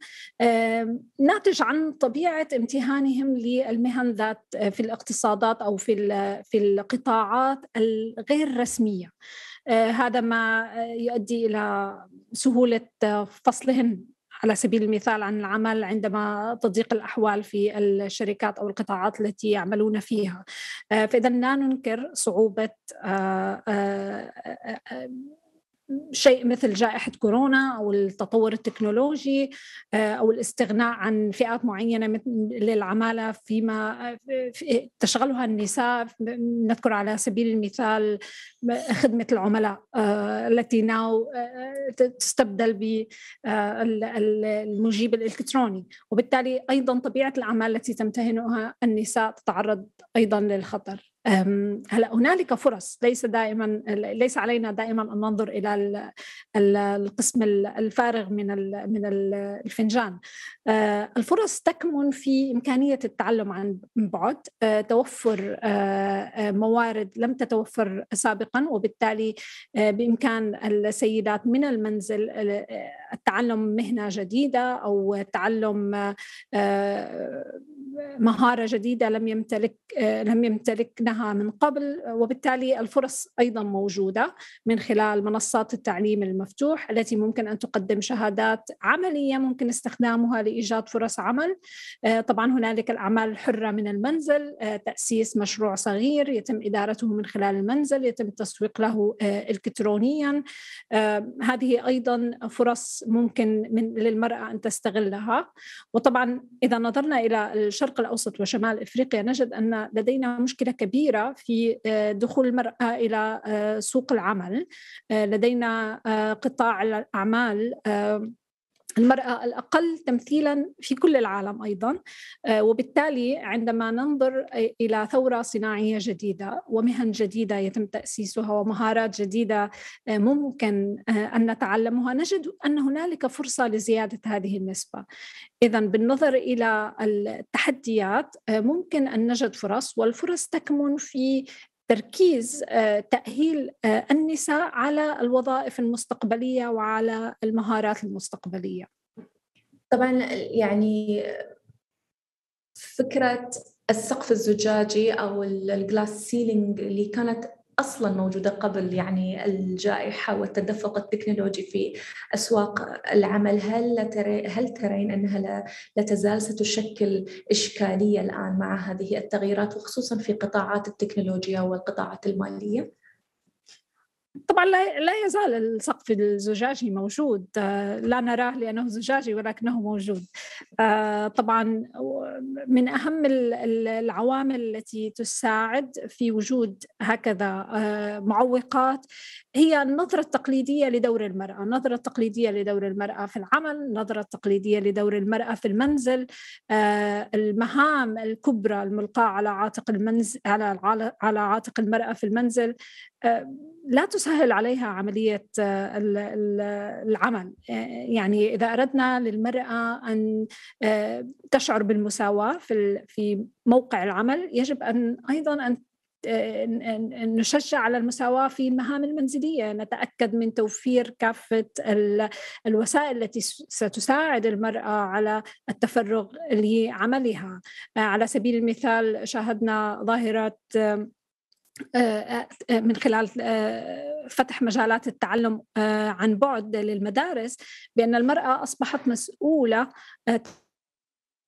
ناتج عن طبيعه امتهانهم للمهن ذات في الاقتصادات او في في القطاعات الغير رسميه آه، هذا ما يؤدي الى سهوله فصلهن على سبيل المثال عن العمل عندما تضيق الأحوال في الشركات أو القطاعات التي يعملون فيها آه، فإذا لا ننكر صعوبة آه، آه، شيء مثل جائحة كورونا أو التطور التكنولوجي آه، أو الاستغناء عن فئات معينة للعمالة فيما تشغلها النساء نذكر على سبيل المثال خدمة العملاء آه، التي ناو آه، تستبدل بالمجيب الإلكتروني وبالتالي أيضا طبيعة الأعمال التي تمتهنها النساء تتعرض أيضا للخطر هلا هنالك فرص ليس دائما ليس علينا دائما ان ننظر الى القسم الفارغ من من الفنجان أه، الفرص تكمن في امكانيه التعلم عن بعد أه، توفر أه، موارد لم تتوفر سابقا وبالتالي بامكان السيدات من المنزل التعلم مهنه جديده او تعلم مهاره جديده لم يمتلك لم يمتلكنها عملناها من قبل وبالتالي الفرص أيضا موجودة من خلال منصات التعليم المفتوح التي ممكن أن تقدم شهادات عملية ممكن استخدامها لإيجاد فرص عمل آه، طبعا هنالك الأعمال الحرة من المنزل آه، تأسيس مشروع صغير يتم إدارته من خلال المنزل يتم التسويق له آه، إلكترونيا هذه أيضا فرص ممكن من للمرأة أن تستغلها وطبعا إذا نظرنا إلى الشرق الأوسط وشمال إفريقيا نجد أن لدينا مشكلة كبيرة كبيرة في آه، دخول المرأة إلى آه، سوق العمل آه، لدينا قطاع الأعمال المرأة الأقل تمثيلا في كل العالم أيضا آه، وبالتالي عندما ننظر إلى ثورة صناعية جديدة ومهن جديدة يتم تأسيسها ومهارات جديدة آه، ممكن آه، أن نتعلمها نجد أن هنالك فرصة لزيادة هذه النسبة إذا بالنظر إلى التحديات ممكن أن نجد فرص والفرص تكمن في تركيز آه، تأهيل آه، النساء على الوظائف المستقبلية وعلى المهارات المستقبلية طبعا يعني فكرة السقف الزجاجي أو الجلاس سيلينج اللي كانت اصلا موجوده قبل يعني الجائحه والتدفق التكنولوجي في اسواق العمل هل تري هل ترين انها لا تزال ستشكل اشكاليه الان مع هذه التغييرات وخصوصا في قطاعات التكنولوجيا والقطاعات الماليه؟ طبعا لا يزال السقف الزجاجي موجود آه، لا نراه لانه زجاجي ولكنه موجود آه، طبعا من اهم العوامل التي تساعد في وجود هكذا آه، معوقات هي النظرة التقليدية لدور المرأة النظرة التقليدية لدور المرأة في العمل النظرة التقليدية لدور المرأة في المنزل المهام الكبرى الملقاة على عاتق المنزل على عاتق المرأة في المنزل آه، لا تسهل عليها عملية آه، العمل آه، يعني إذا أردنا للمرأة أن تشعر بالمساواة في موقع العمل يجب أن أيضا أن نشجع على المساواة في المهام المنزلية نتأكد من توفير كافة الوسائل التي ستساعد المرأة على التفرغ لعملها على سبيل المثال شاهدنا ظاهرة آه، آه، آه، من خلال فتح مجالات التعلم عن بعد للمدارس بأن المرأة أصبحت مسؤولة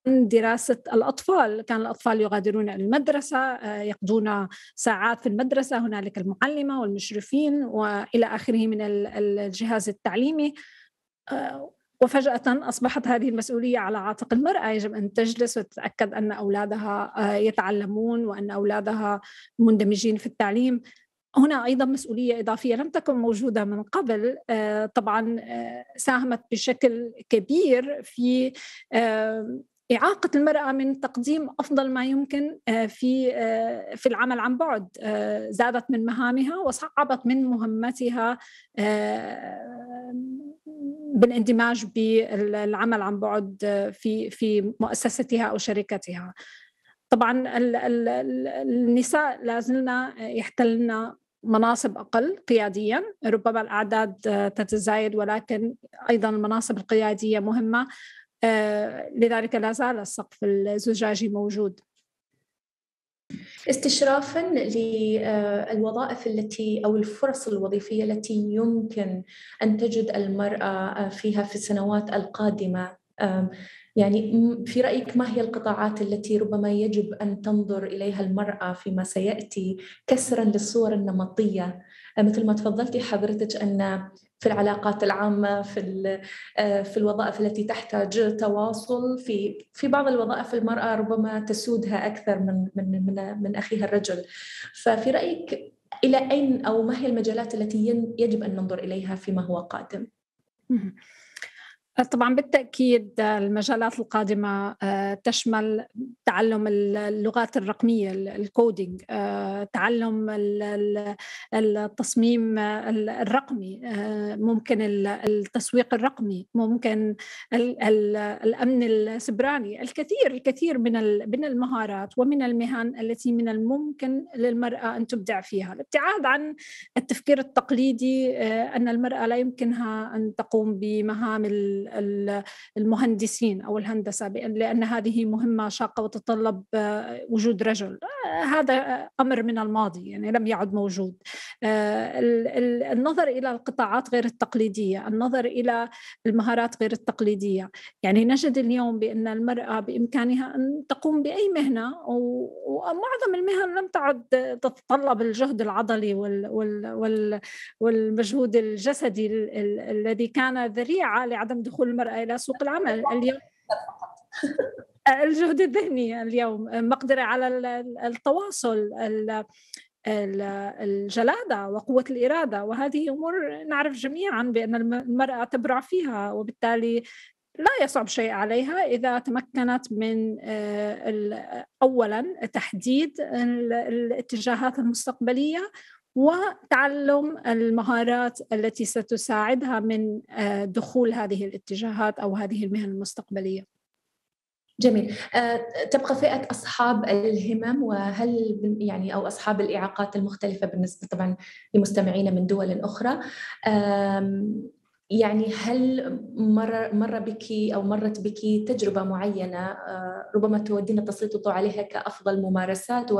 دراسة الأطفال كان الأطفال يغادرون المدرسة يقضون ساعات في المدرسة هنالك المعلمة والمشرفين وإلى آخره من الجهاز التعليمي وفجأة أصبحت هذه المسؤولية على عاتق المرأة يجب أن تجلس وتتأكد أن أولادها آه، يتعلمون وأن أولادها مندمجين في التعليم هنا أيضا مسؤولية إضافية لم تكن موجودة من قبل آه، طبعا آه، ساهمت بشكل كبير في إعاقة المرأة من تقديم أفضل ما يمكن في في العمل عن بعد زادت من مهامها وصعبت من مهمتها بالاندماج بالعمل عن بعد في في مؤسستها او شركتها. طبعا الـ الـ النساء لازلنا يحتلن مناصب اقل قياديا، ربما الاعداد تتزايد ولكن ايضا المناصب القياديه مهمه آه، لذلك لا زال السقف الزجاجي موجود. استشرافا للوظائف التي او الفرص الوظيفيه التي يمكن ان تجد المراه فيها في السنوات القادمه يعني في رايك ما هي القطاعات التي ربما يجب ان تنظر اليها المراه فيما سياتي كسرا للصور النمطيه آه، مثل ما تفضلتي حضرتك ان في العلاقات العامة في آه، في الوظائف التي تحتاج تواصل في في بعض الوظائف المرأة ربما تسودها أكثر من من من, من أخيها الرجل ففي رأيك إلى أين أو ما هي المجالات التي يجب أن ننظر إليها فيما هو قادم؟ طبعا بالتاكيد المجالات القادمه آه، تشمل تعلم اللغات الرقميه الكودينج آه، تعلم التصميم آه، الرقمي ممكن التسويق الرقمي ممكن الامن السبراني الكثير الكثير من من المهارات ومن المهن التي من الممكن للمراه ان تبدع فيها الابتعاد عن التفكير التقليدي ان المراه لا يمكنها ان تقوم بمهام المهندسين او الهندسه لان هذه مهمه شاقه وتتطلب آه، وجود رجل آه، هذا امر من الماضي يعني لم يعد موجود آه، النظر الى القطاعات غير التقليديه النظر الى المهارات غير التقليديه يعني نجد اليوم بان المراه بامكانها ان تقوم باي مهنه ومعظم المهن لم تعد تتطلب الجهد العضلي والمجهود الجسدي الذي كان ذريعه لعدم دخول دخول المرأة إلى سوق العمل اليوم الجهد الذهني اليوم مقدرة على التواصل الجلادة وقوة الإرادة وهذه أمور نعرف جميعا بأن المرأة تبرع فيها وبالتالي لا يصعب شيء عليها إذا تمكنت من آه، أولا تحديد الاتجاهات المستقبلية وتعلم المهارات التي ستساعدها من آه، دخول هذه الاتجاهات او هذه المهن المستقبليه. جميل آه، تبقى فئة أصحاب الهمم وهل يعني أو أصحاب الإعاقات المختلفة بالنسبة طبعا لمستمعينا من دول أخرى يعني هل مر مر بك او مرت بك تجربه معينه آه، ربما تودين التسليط الضوء عليها كافضل ممارسات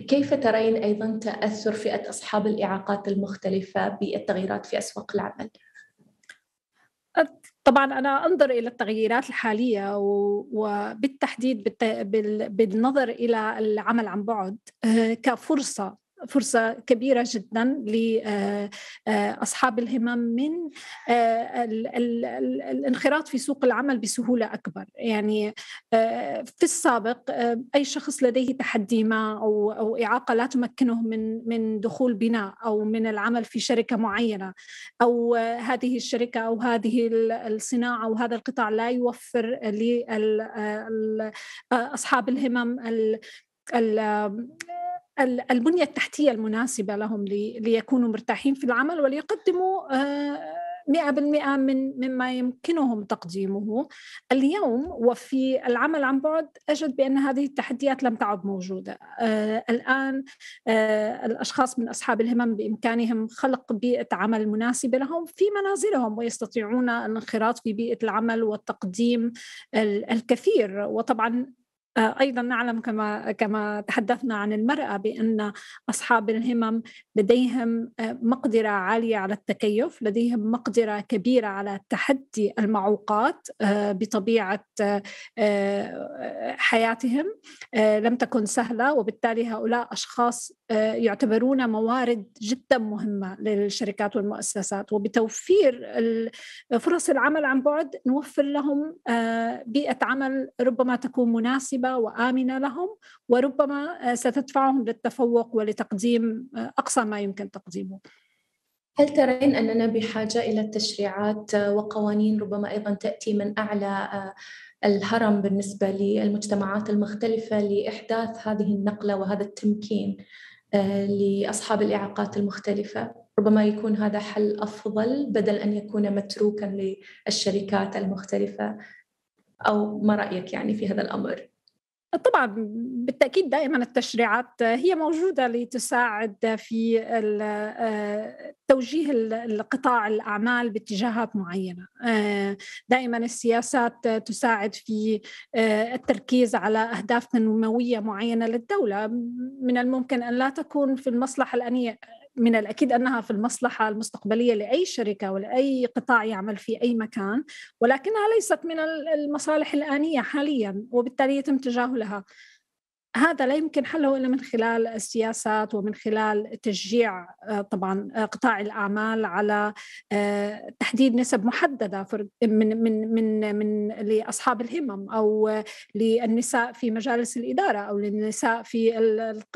كيف ترين أيضا تأثر فئة أصحاب الإعاقات المختلفة بالتغييرات في أسواق العمل؟ طبعا أنا أنظر إلى التغييرات الحالية وبالتحديد بالنظر إلى العمل عن بعد آه، كفرصة فرصة كبيرة جدا لأصحاب آه، آه، الهمم من آه، الانخراط في سوق العمل بسهولة أكبر يعني في السابق أي شخص لديه تحدي ما أو إعاقة لا تمكنه من من دخول بناء أو من العمل في شركة معينة أو هذه الشركة أو هذه الصناعة أو هذا القطاع لا يوفر لأصحاب الهمم البنية التحتية المناسبة لهم ليكونوا مرتاحين في العمل وليقدموا 100% آه، من مما يمكنهم تقديمه اليوم وفي العمل عن بعد أجد بأن هذه التحديات لم تعد موجودة آه، الآن آه، الأشخاص من أصحاب الهمم بإمكانهم خلق بيئة عمل مناسبة لهم في منازلهم ويستطيعون الانخراط في بيئة العمل والتقديم الكثير وطبعا ايضا نعلم كما كما تحدثنا عن المراه بان اصحاب الهمم لديهم آه، مقدره عاليه على التكيف، لديهم مقدره كبيره على تحدي المعوقات آه، بطبيعه آه، حياتهم لم تكن سهله وبالتالي هؤلاء اشخاص يعتبرون موارد جدا مهمه للشركات والمؤسسات وبتوفير فرص العمل عن بعد نوفر لهم بيئه عمل ربما تكون مناسبه قريبة وآمنة لهم وربما آه، ستدفعهم للتفوق ولتقديم آه، أقصى ما يمكن تقديمه هل ترين أننا بحاجة إلى التشريعات آه، وقوانين ربما أيضا تأتي من أعلى الهرم بالنسبة للمجتمعات المختلفة لإحداث هذه النقلة وهذا التمكين لأصحاب الإعاقات المختلفة ربما يكون هذا حل أفضل بدل أن يكون متروكا للشركات المختلفة أو ما رأيك يعني في هذا الأمر؟ طبعا بالتاكيد دائما التشريعات هي موجوده لتساعد في آه، توجيه القطاع الاعمال باتجاهات معينه آه، دائما السياسات تساعد في آه، التركيز على اهداف تنمويه معينه للدوله من الممكن ان لا تكون في المصلحه الانيه من الأكيد أنها في المصلحة المستقبلية لأي شركة ولأي قطاع يعمل في أي مكان ولكنها ليست من المصالح الآنية حاليا وبالتالي يتم تجاهلها هذا لا يمكن حله الا من خلال السياسات ومن خلال تشجيع آه، طبعا آه، قطاع الاعمال على آه، تحديد نسب محدده من من من من لاصحاب الهمم او للنساء في مجالس الاداره او للنساء في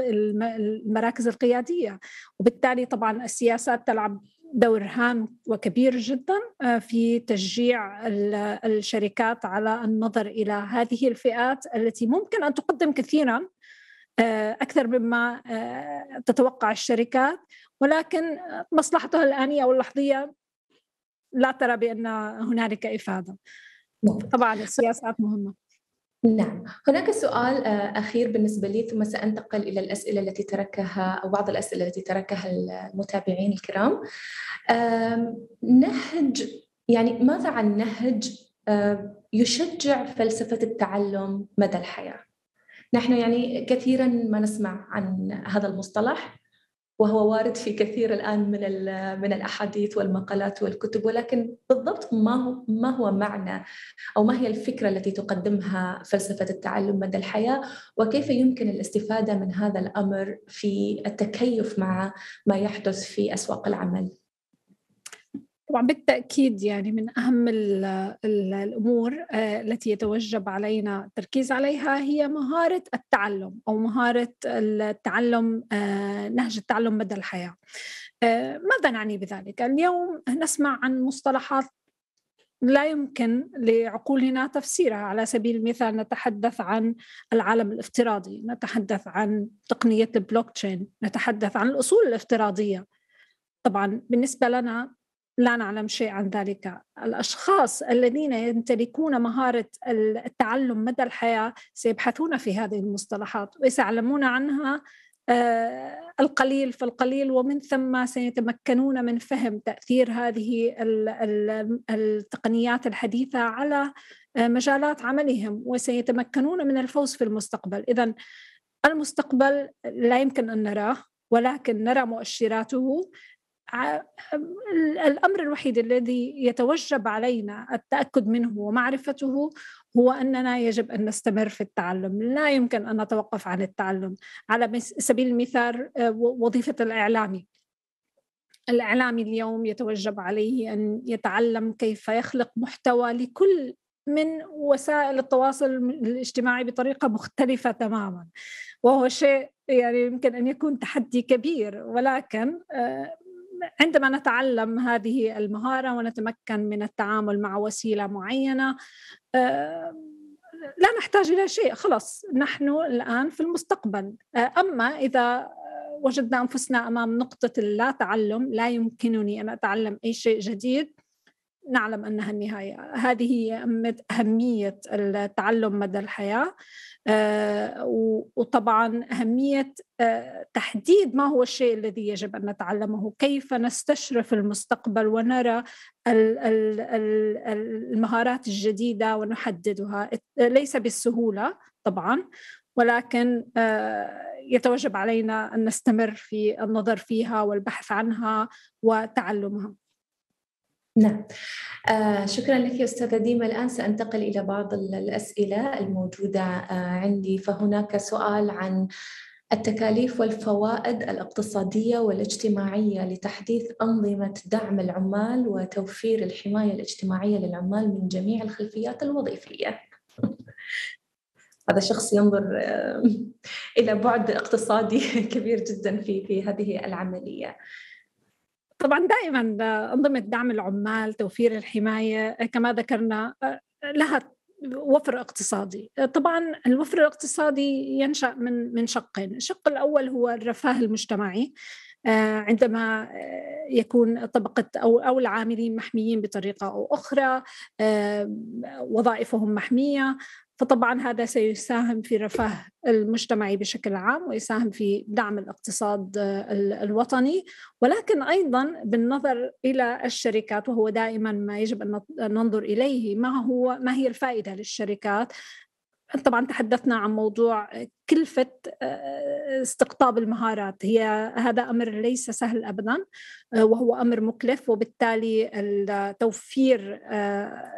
المراكز القياديه وبالتالي طبعا السياسات تلعب دور هام وكبير جدا آه، في تشجيع الشركات على النظر الى هذه الفئات التي ممكن ان تقدم كثيرا آه، اكثر مما آه، تتوقع الشركات ولكن مصلحتها الانيه واللحظيه لا ترى بان هنالك افاده نعم. طبعا السياسات مهمه نعم هناك سؤال آه، أخير بالنسبة لي ثم سأنتقل إلى الأسئلة التي تركها أو بعض الأسئلة التي تركها المتابعين الكرام نهج يعني ماذا عن نهج آه، يشجع فلسفة التعلم مدى الحياة نحن يعني كثيرا ما نسمع عن هذا المصطلح وهو وارد في كثير الان من من الاحاديث والمقالات والكتب ولكن بالضبط ما هو ما هو معنى او ما هي الفكره التي تقدمها فلسفه التعلم مدى الحياه وكيف يمكن الاستفاده من هذا الامر في التكيف مع ما يحدث في اسواق العمل؟ وبالتأكيد يعني من أهم الـ الـ الأمور آه، التي يتوجب علينا التركيز عليها هي مهارة التعلم أو مهارة التعلم آه، نهج التعلم مدى الحياة آه، ماذا نعني بذلك؟ اليوم نسمع عن مصطلحات لا يمكن لعقولنا تفسيرها على سبيل المثال نتحدث عن العالم الافتراضي نتحدث عن تقنية البلوكتشين نتحدث عن الأصول الافتراضية طبعا بالنسبة لنا لا نعلم شيء عن ذلك الاشخاص الذين يمتلكون مهاره التعلم مدى الحياه سيبحثون في هذه المصطلحات وسيعلمون عنها آه، القليل فالقليل ومن ثم سيتمكنون من فهم تاثير هذه التقنيات الحديثه على آه، مجالات عملهم وسيتمكنون من الفوز في المستقبل اذا المستقبل لا يمكن ان نراه ولكن نرى مؤشراته الامر الوحيد الذي يتوجب علينا التاكد منه ومعرفته هو اننا يجب ان نستمر في التعلم، لا يمكن ان نتوقف عن التعلم، على سبيل المثال آه، وظيفه الاعلامي. الاعلامي اليوم يتوجب عليه ان يتعلم كيف يخلق محتوى لكل من وسائل التواصل الاجتماعي بطريقه مختلفه تماما وهو شيء يعني يمكن ان يكون تحدي كبير ولكن آه، عندما نتعلم هذه المهارة ونتمكن من التعامل مع وسيلة معينة آه، لا نحتاج إلى شيء خلاص نحن الآن في المستقبل آه، أما إذا وجدنا أنفسنا أمام نقطة اللا تعلم لا يمكنني أن أتعلم أي شيء جديد نعلم انها النهايه هذه هي اهميه التعلم مدى الحياه آه، وطبعا اهميه آه، تحديد ما هو الشيء الذي يجب ان نتعلمه كيف نستشرف المستقبل ونرى المهارات الجديده ونحددها ليس بالسهوله طبعا ولكن آه، يتوجب علينا ان نستمر في النظر فيها والبحث عنها وتعلمها نعم آه شكرا لك يا أستاذة ديما الآن سأنتقل إلى بعض الأسئلة الموجودة آه عندي فهناك سؤال عن التكاليف والفوائد الاقتصادية والاجتماعية لتحديث أنظمة دعم العمال وتوفير الحماية الاجتماعية للعمال من جميع الخلفيات الوظيفية هذا شخص ينظر آه، إلى بعد اقتصادي كبير جدا في في هذه العملية طبعا دائما أنظمة دعم العمال توفير الحماية كما ذكرنا لها وفر اقتصادي طبعا الوفر الاقتصادي ينشأ من من شقين الشق الأول هو الرفاه المجتمعي آه، عندما آه، يكون طبقة أو أو العاملين محميين بطريقة أو أخرى آه، وظائفهم محمية فطبعا هذا سيساهم في رفاه المجتمعي بشكل عام ويساهم في دعم الاقتصاد آه، الوطني ولكن ايضا بالنظر الى الشركات وهو دائما ما يجب ان ننظر اليه ما هو ما هي الفائده للشركات طبعا تحدثنا عن موضوع كلفة آه، استقطاب المهارات هي هذا أمر ليس سهل أبدا آه، وهو أمر مكلف وبالتالي توفير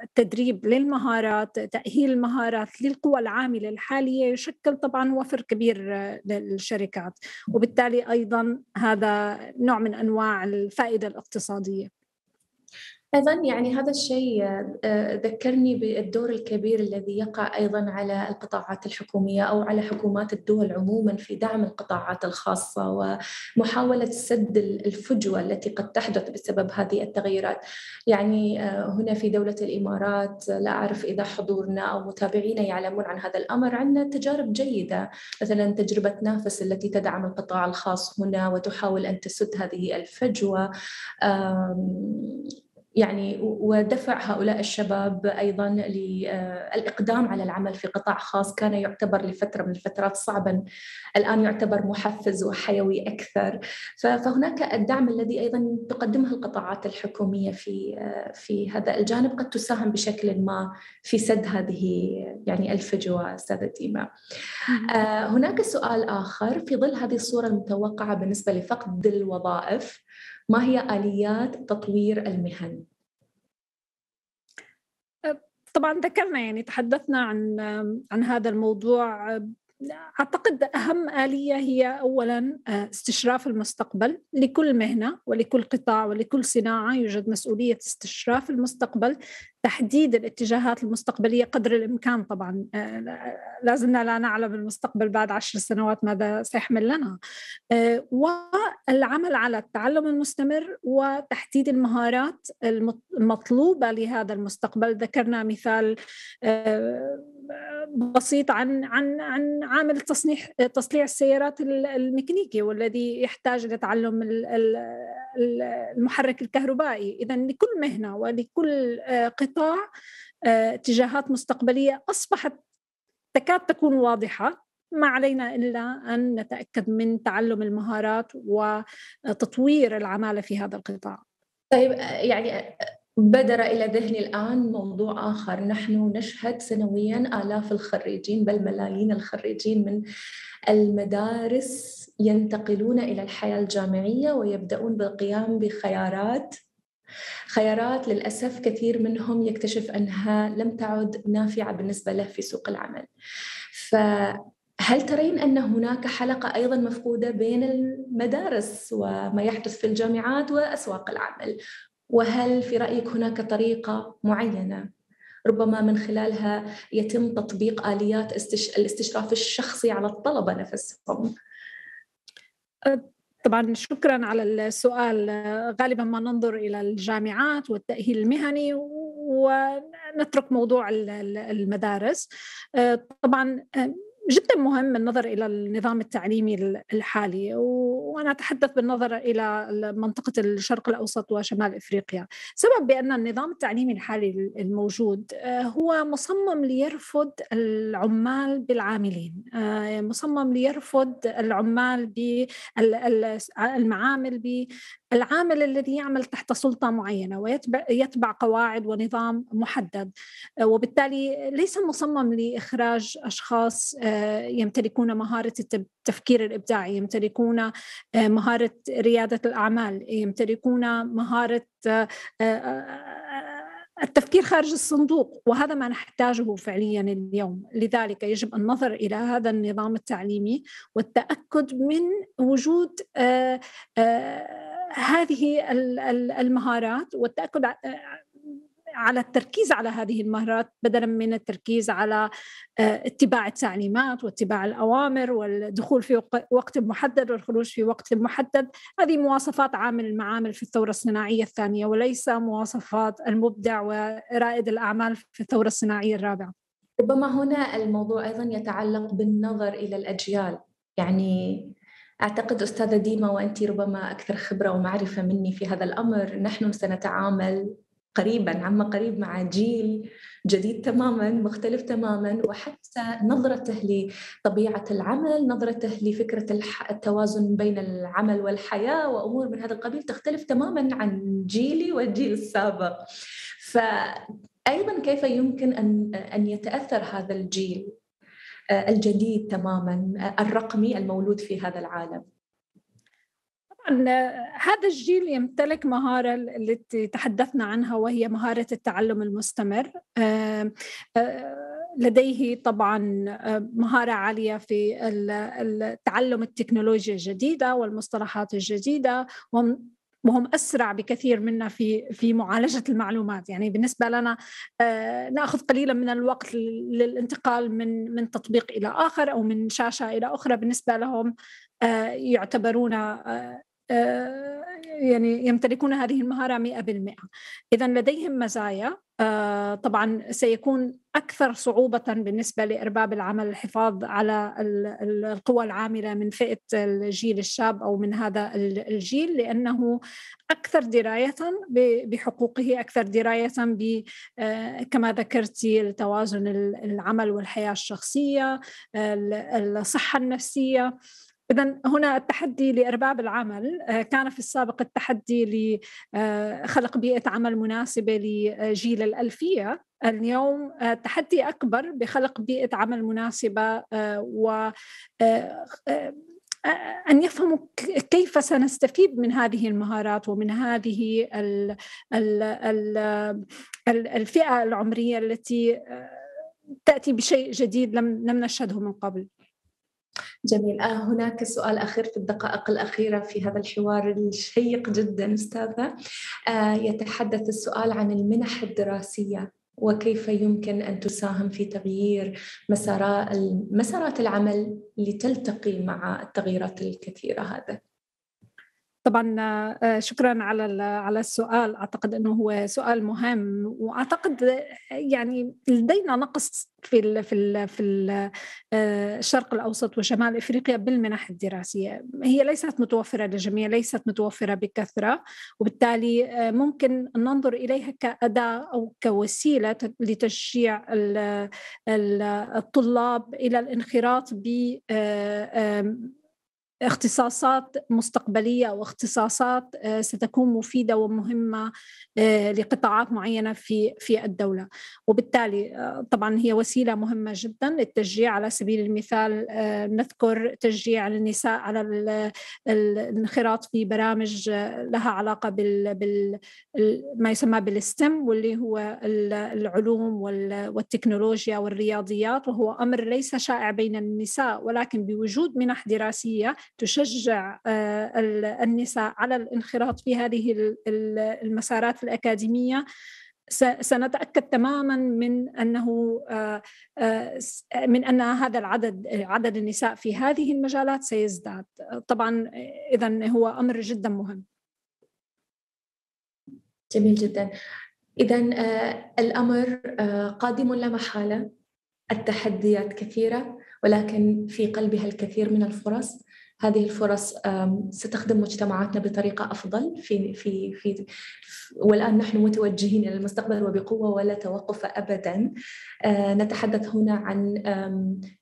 التدريب آه، للمهارات تأهيل المهارات للقوى العاملة الحالية يشكل طبعا وفر كبير للشركات وبالتالي أيضا هذا نوع من أنواع الفائدة الاقتصادية أيضا يعني هذا الشيء آه، آه، ذكرني بالدور الكبير الذي يقع أيضا على القطاعات الحكومية أو على حكومات الدول عموما في دعم القطاعات الخاصة ومحاولة سد الفجوة التي قد تحدث بسبب هذه التغيرات يعني آه، هنا في دولة الإمارات لا أعرف إذا حضورنا أو متابعينا يعلمون عن هذا الأمر عندنا تجارب جيدة مثلا تجربة نافس التي تدعم القطاع الخاص هنا وتحاول أن تسد هذه الفجوة يعني ودفع هؤلاء الشباب ايضا للاقدام آه، على العمل في قطاع خاص كان يعتبر لفتره من الفترات صعبا الان يعتبر محفز وحيوي اكثر فهناك الدعم الذي ايضا تقدمه القطاعات الحكوميه في آه، في هذا الجانب قد تساهم بشكل ما في سد هذه يعني الفجوه استاذه ديما آه، هناك سؤال اخر في ظل هذه الصوره المتوقعه بالنسبه لفقد الوظائف ما هي آليات تطوير المهن؟ طبعا ذكرنا يعني تحدثنا عن عن هذا الموضوع اعتقد اهم اليه هي اولا آه، استشراف المستقبل لكل مهنه ولكل قطاع ولكل صناعه يوجد مسؤوليه استشراف المستقبل تحديد الاتجاهات المستقبلية قدر الإمكان طبعا آه، لازلنا لا نعلم المستقبل بعد عشر سنوات ماذا سيحمل لنا آه، والعمل على التعلم المستمر وتحديد المهارات المطلوبة لهذا المستقبل ذكرنا مثال آه، بسيط عن عن عن عامل تصنيع تصنيع السيارات الميكانيكي والذي يحتاج لتعلم المحرك الكهربائي إذا لكل مهنة ولكل آه، قطاع آه، اتجاهات مستقبلية أصبحت تكاد تكون واضحة ما علينا إلا أن نتأكد من تعلم المهارات وتطوير العمالة في هذا القطاع طيب آه، يعني بدر إلى ذهني الآن موضوع آخر نحن نشهد سنويا آلاف الخريجين بل ملايين الخريجين من المدارس ينتقلون إلى الحياة الجامعية ويبدأون بالقيام بخيارات خيارات للأسف كثير منهم يكتشف أنها لم تعد نافعة بالنسبة له في سوق العمل ف هل ترين ان هناك حلقه ايضا مفقوده بين المدارس وما يحدث في الجامعات واسواق العمل؟ وهل في رايك هناك طريقه معينه ربما من خلالها يتم تطبيق اليات الاستشراف الشخصي على الطلبه نفسهم؟ طبعا شكرا على السؤال غالبا ما ننظر الى الجامعات والتاهيل المهني ونترك موضوع المدارس طبعا جدا مهم النظر الى النظام التعليمي الحالي وانا اتحدث بالنظر الى منطقه الشرق الاوسط وشمال افريقيا، سبب بان النظام التعليمي الحالي الموجود آه، هو مصمم ليرفض العمال بالعاملين، آه، مصمم ليرفض العمال بالمعامل العامل الذي يعمل تحت سلطة معينة ويتبع يتبع قواعد ونظام محدد آه، وبالتالي ليس مصمم لإخراج أشخاص آه، يمتلكون مهارة التفكير الإبداعي يمتلكون آه، مهارة ريادة الأعمال يمتلكون مهارة التفكير خارج الصندوق وهذا ما نحتاجه فعليا اليوم لذلك يجب النظر الى هذا النظام التعليمي والتاكد من وجود آآ آآ هذه المهارات والتاكد على التركيز على هذه المهارات بدلا من التركيز على آه، اتباع التعليمات واتباع الاوامر والدخول في وقت محدد والخروج في وقت محدد هذه مواصفات عامل المعامل في الثوره الصناعيه الثانيه وليس مواصفات المبدع ورائد الاعمال في الثوره الصناعيه الرابعه ربما هنا الموضوع ايضا يتعلق بالنظر الى الاجيال يعني أعتقد أستاذة ديما وأنت ربما أكثر خبرة ومعرفة مني في هذا الأمر نحن سنتعامل قريبا عما قريب مع جيل جديد تماما مختلف تماما وحتى نظرته لطبيعه العمل نظرته لفكره التوازن بين العمل والحياه وامور من هذا القبيل تختلف تماما عن جيلي والجيل السابق فأيضا ايضا كيف يمكن ان ان يتاثر هذا الجيل آه، الجديد تماما آه، الرقمي المولود في هذا العالم آه، هذا الجيل يمتلك مهارة التي تحدثنا عنها وهي مهارة التعلم المستمر لديه طبعا مهارة عالية في التعلم التكنولوجيا الجديدة والمصطلحات الجديدة وهم اسرع بكثير منا في في معالجه المعلومات يعني بالنسبه لنا آه، ناخذ قليلا من الوقت للانتقال من من تطبيق الى اخر او من شاشه الى اخرى بالنسبه لهم آه، يعتبرون آه، آه، يعني يمتلكون هذه المهارة 100% إذا لديهم مزايا آه، طبعا سيكون أكثر صعوبة بالنسبة لأرباب العمل الحفاظ على القوى العاملة من فئة الجيل الشاب أو من هذا الجيل لأنه أكثر دراية بحقوقه أكثر دراية ب آه، كما ذكرت التوازن العمل والحياة الشخصية الصحة النفسية إذا هنا التحدي لأرباب العمل آه، كان في السابق التحدي لخلق آه، بيئة عمل مناسبة لجيل الألفية اليوم آه، تحدي أكبر بخلق بيئة عمل مناسبة و أن يفهموا كيف سنستفيد من هذه المهارات ومن هذه الفئة العمرية التي تأتي بشيء جديد لم نشهده من قبل جميل آه هناك سؤال أخير في الدقائق الأخيرة في هذا الحوار الشيق جدا أستاذة آه يتحدث السؤال عن المنح الدراسية وكيف يمكن أن تساهم في تغيير مسارات العمل لتلتقي مع التغييرات الكثيرة هذا طبعا آه، شكرا على على السؤال اعتقد انه هو سؤال مهم واعتقد يعني لدينا نقص في الـ في الـ في آه، الشرق الاوسط وشمال افريقيا بالمنح الدراسيه هي ليست متوفره للجميع ليست متوفره بكثره وبالتالي آه، ممكن ننظر اليها كاداه او كوسيله لتشجيع الطلاب الى الانخراط ب اختصاصات مستقبليه واختصاصات آه، ستكون مفيده ومهمه آه، لقطاعات معينه في في الدوله وبالتالي آه، طبعا هي وسيله مهمه جدا للتشجيع على سبيل المثال نذكر تشجيع النساء على الانخراط في برامج لها علاقه بال, بال ما يسمى بالستم واللي هو العلوم والتكنولوجيا والرياضيات وهو امر ليس شائع بين النساء ولكن بوجود منح دراسيه تشجع آه، النساء على الانخراط في هذه المسارات الأكاديمية سنتاكد تماما من انه آه، آه، من ان هذا العدد عدد النساء في هذه المجالات سيزداد طبعا اذا هو امر جدا مهم جميل جدا اذا الامر قادم لا محاله التحديات كثيره ولكن في قلبها الكثير من الفرص هذه الفرص ستخدم مجتمعاتنا بطريقه افضل في في في والان نحن متوجهين الى المستقبل وبقوه ولا توقف ابدا آه، نتحدث هنا عن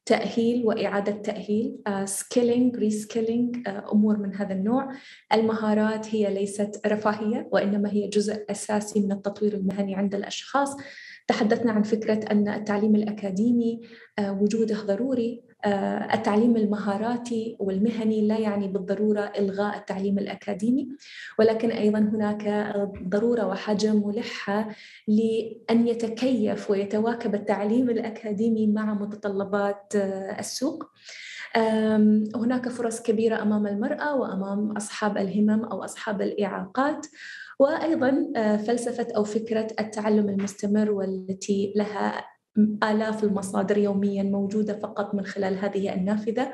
تاهيل واعاده تاهيل سكيلينج آه، ريسكيلينج آه، امور من هذا النوع المهارات هي ليست رفاهيه وانما هي جزء اساسي من التطوير المهني عند الاشخاص تحدثنا عن فكرة أن التعليم الأكاديمي وجوده ضروري آه، التعليم المهاراتي والمهني لا يعني بالضروره الغاء التعليم الاكاديمي ولكن ايضا هناك ضروره وحاجه ملحه لان يتكيف ويتواكب التعليم الاكاديمي مع متطلبات آه، السوق هناك فرص كبيره امام المراه وامام اصحاب الهمم او اصحاب الاعاقات وايضا آه، فلسفه او فكره التعلم المستمر والتي لها آلاف المصادر يوميا موجودة فقط من خلال هذه النافذة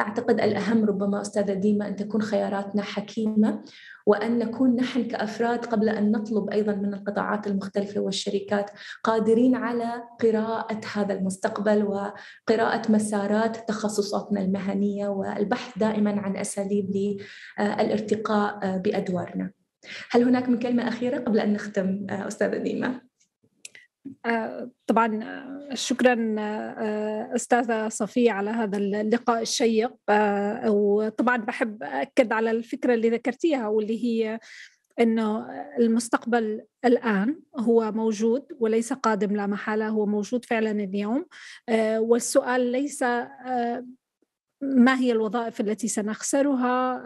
أعتقد الأهم ربما أستاذة ديما أن تكون خياراتنا حكيمة وأن نكون نحن كأفراد قبل أن نطلب أيضا من القطاعات المختلفة والشركات قادرين على قراءة هذا المستقبل وقراءة مسارات تخصصاتنا المهنية والبحث دائما عن أساليب للارتقاء بأدوارنا هل هناك من كلمة أخيرة قبل أن نختم أستاذة ديما؟ آه، طبعا آه، شكرا آه، استاذه صفيه على هذا اللقاء الشيق وطبعا بحب اكد على الفكره اللي ذكرتيها واللي هي انه المستقبل الان هو موجود وليس قادم لا محاله هو موجود فعلا اليوم والسؤال ليس ما هي الوظائف التي سنخسرها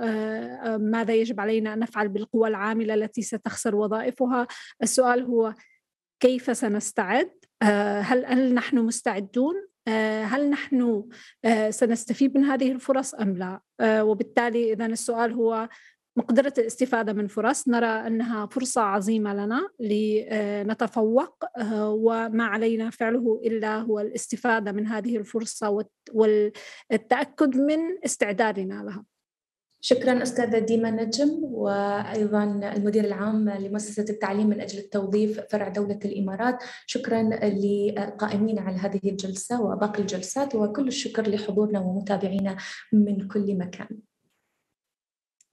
ماذا يجب علينا ان نفعل بالقوى العامله التي ستخسر وظائفها السؤال هو كيف سنستعد آه، هل نحن مستعدون آه، هل نحن آه، سنستفيد من هذه الفرص أم لا وبالتالي إذا السؤال هو مقدرة الاستفادة من فرص نرى أنها فرصة عظيمة لنا لنتفوق وما علينا فعله إلا هو الاستفادة من هذه الفرصة والتأكد من استعدادنا لها شكرا أستاذة ديما نجم وأيضا المدير العام لمؤسسة التعليم من أجل التوظيف فرع دولة الإمارات شكرا للقائمين على هذه الجلسة وباقي الجلسات وكل الشكر لحضورنا ومتابعينا من كل مكان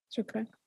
شكرا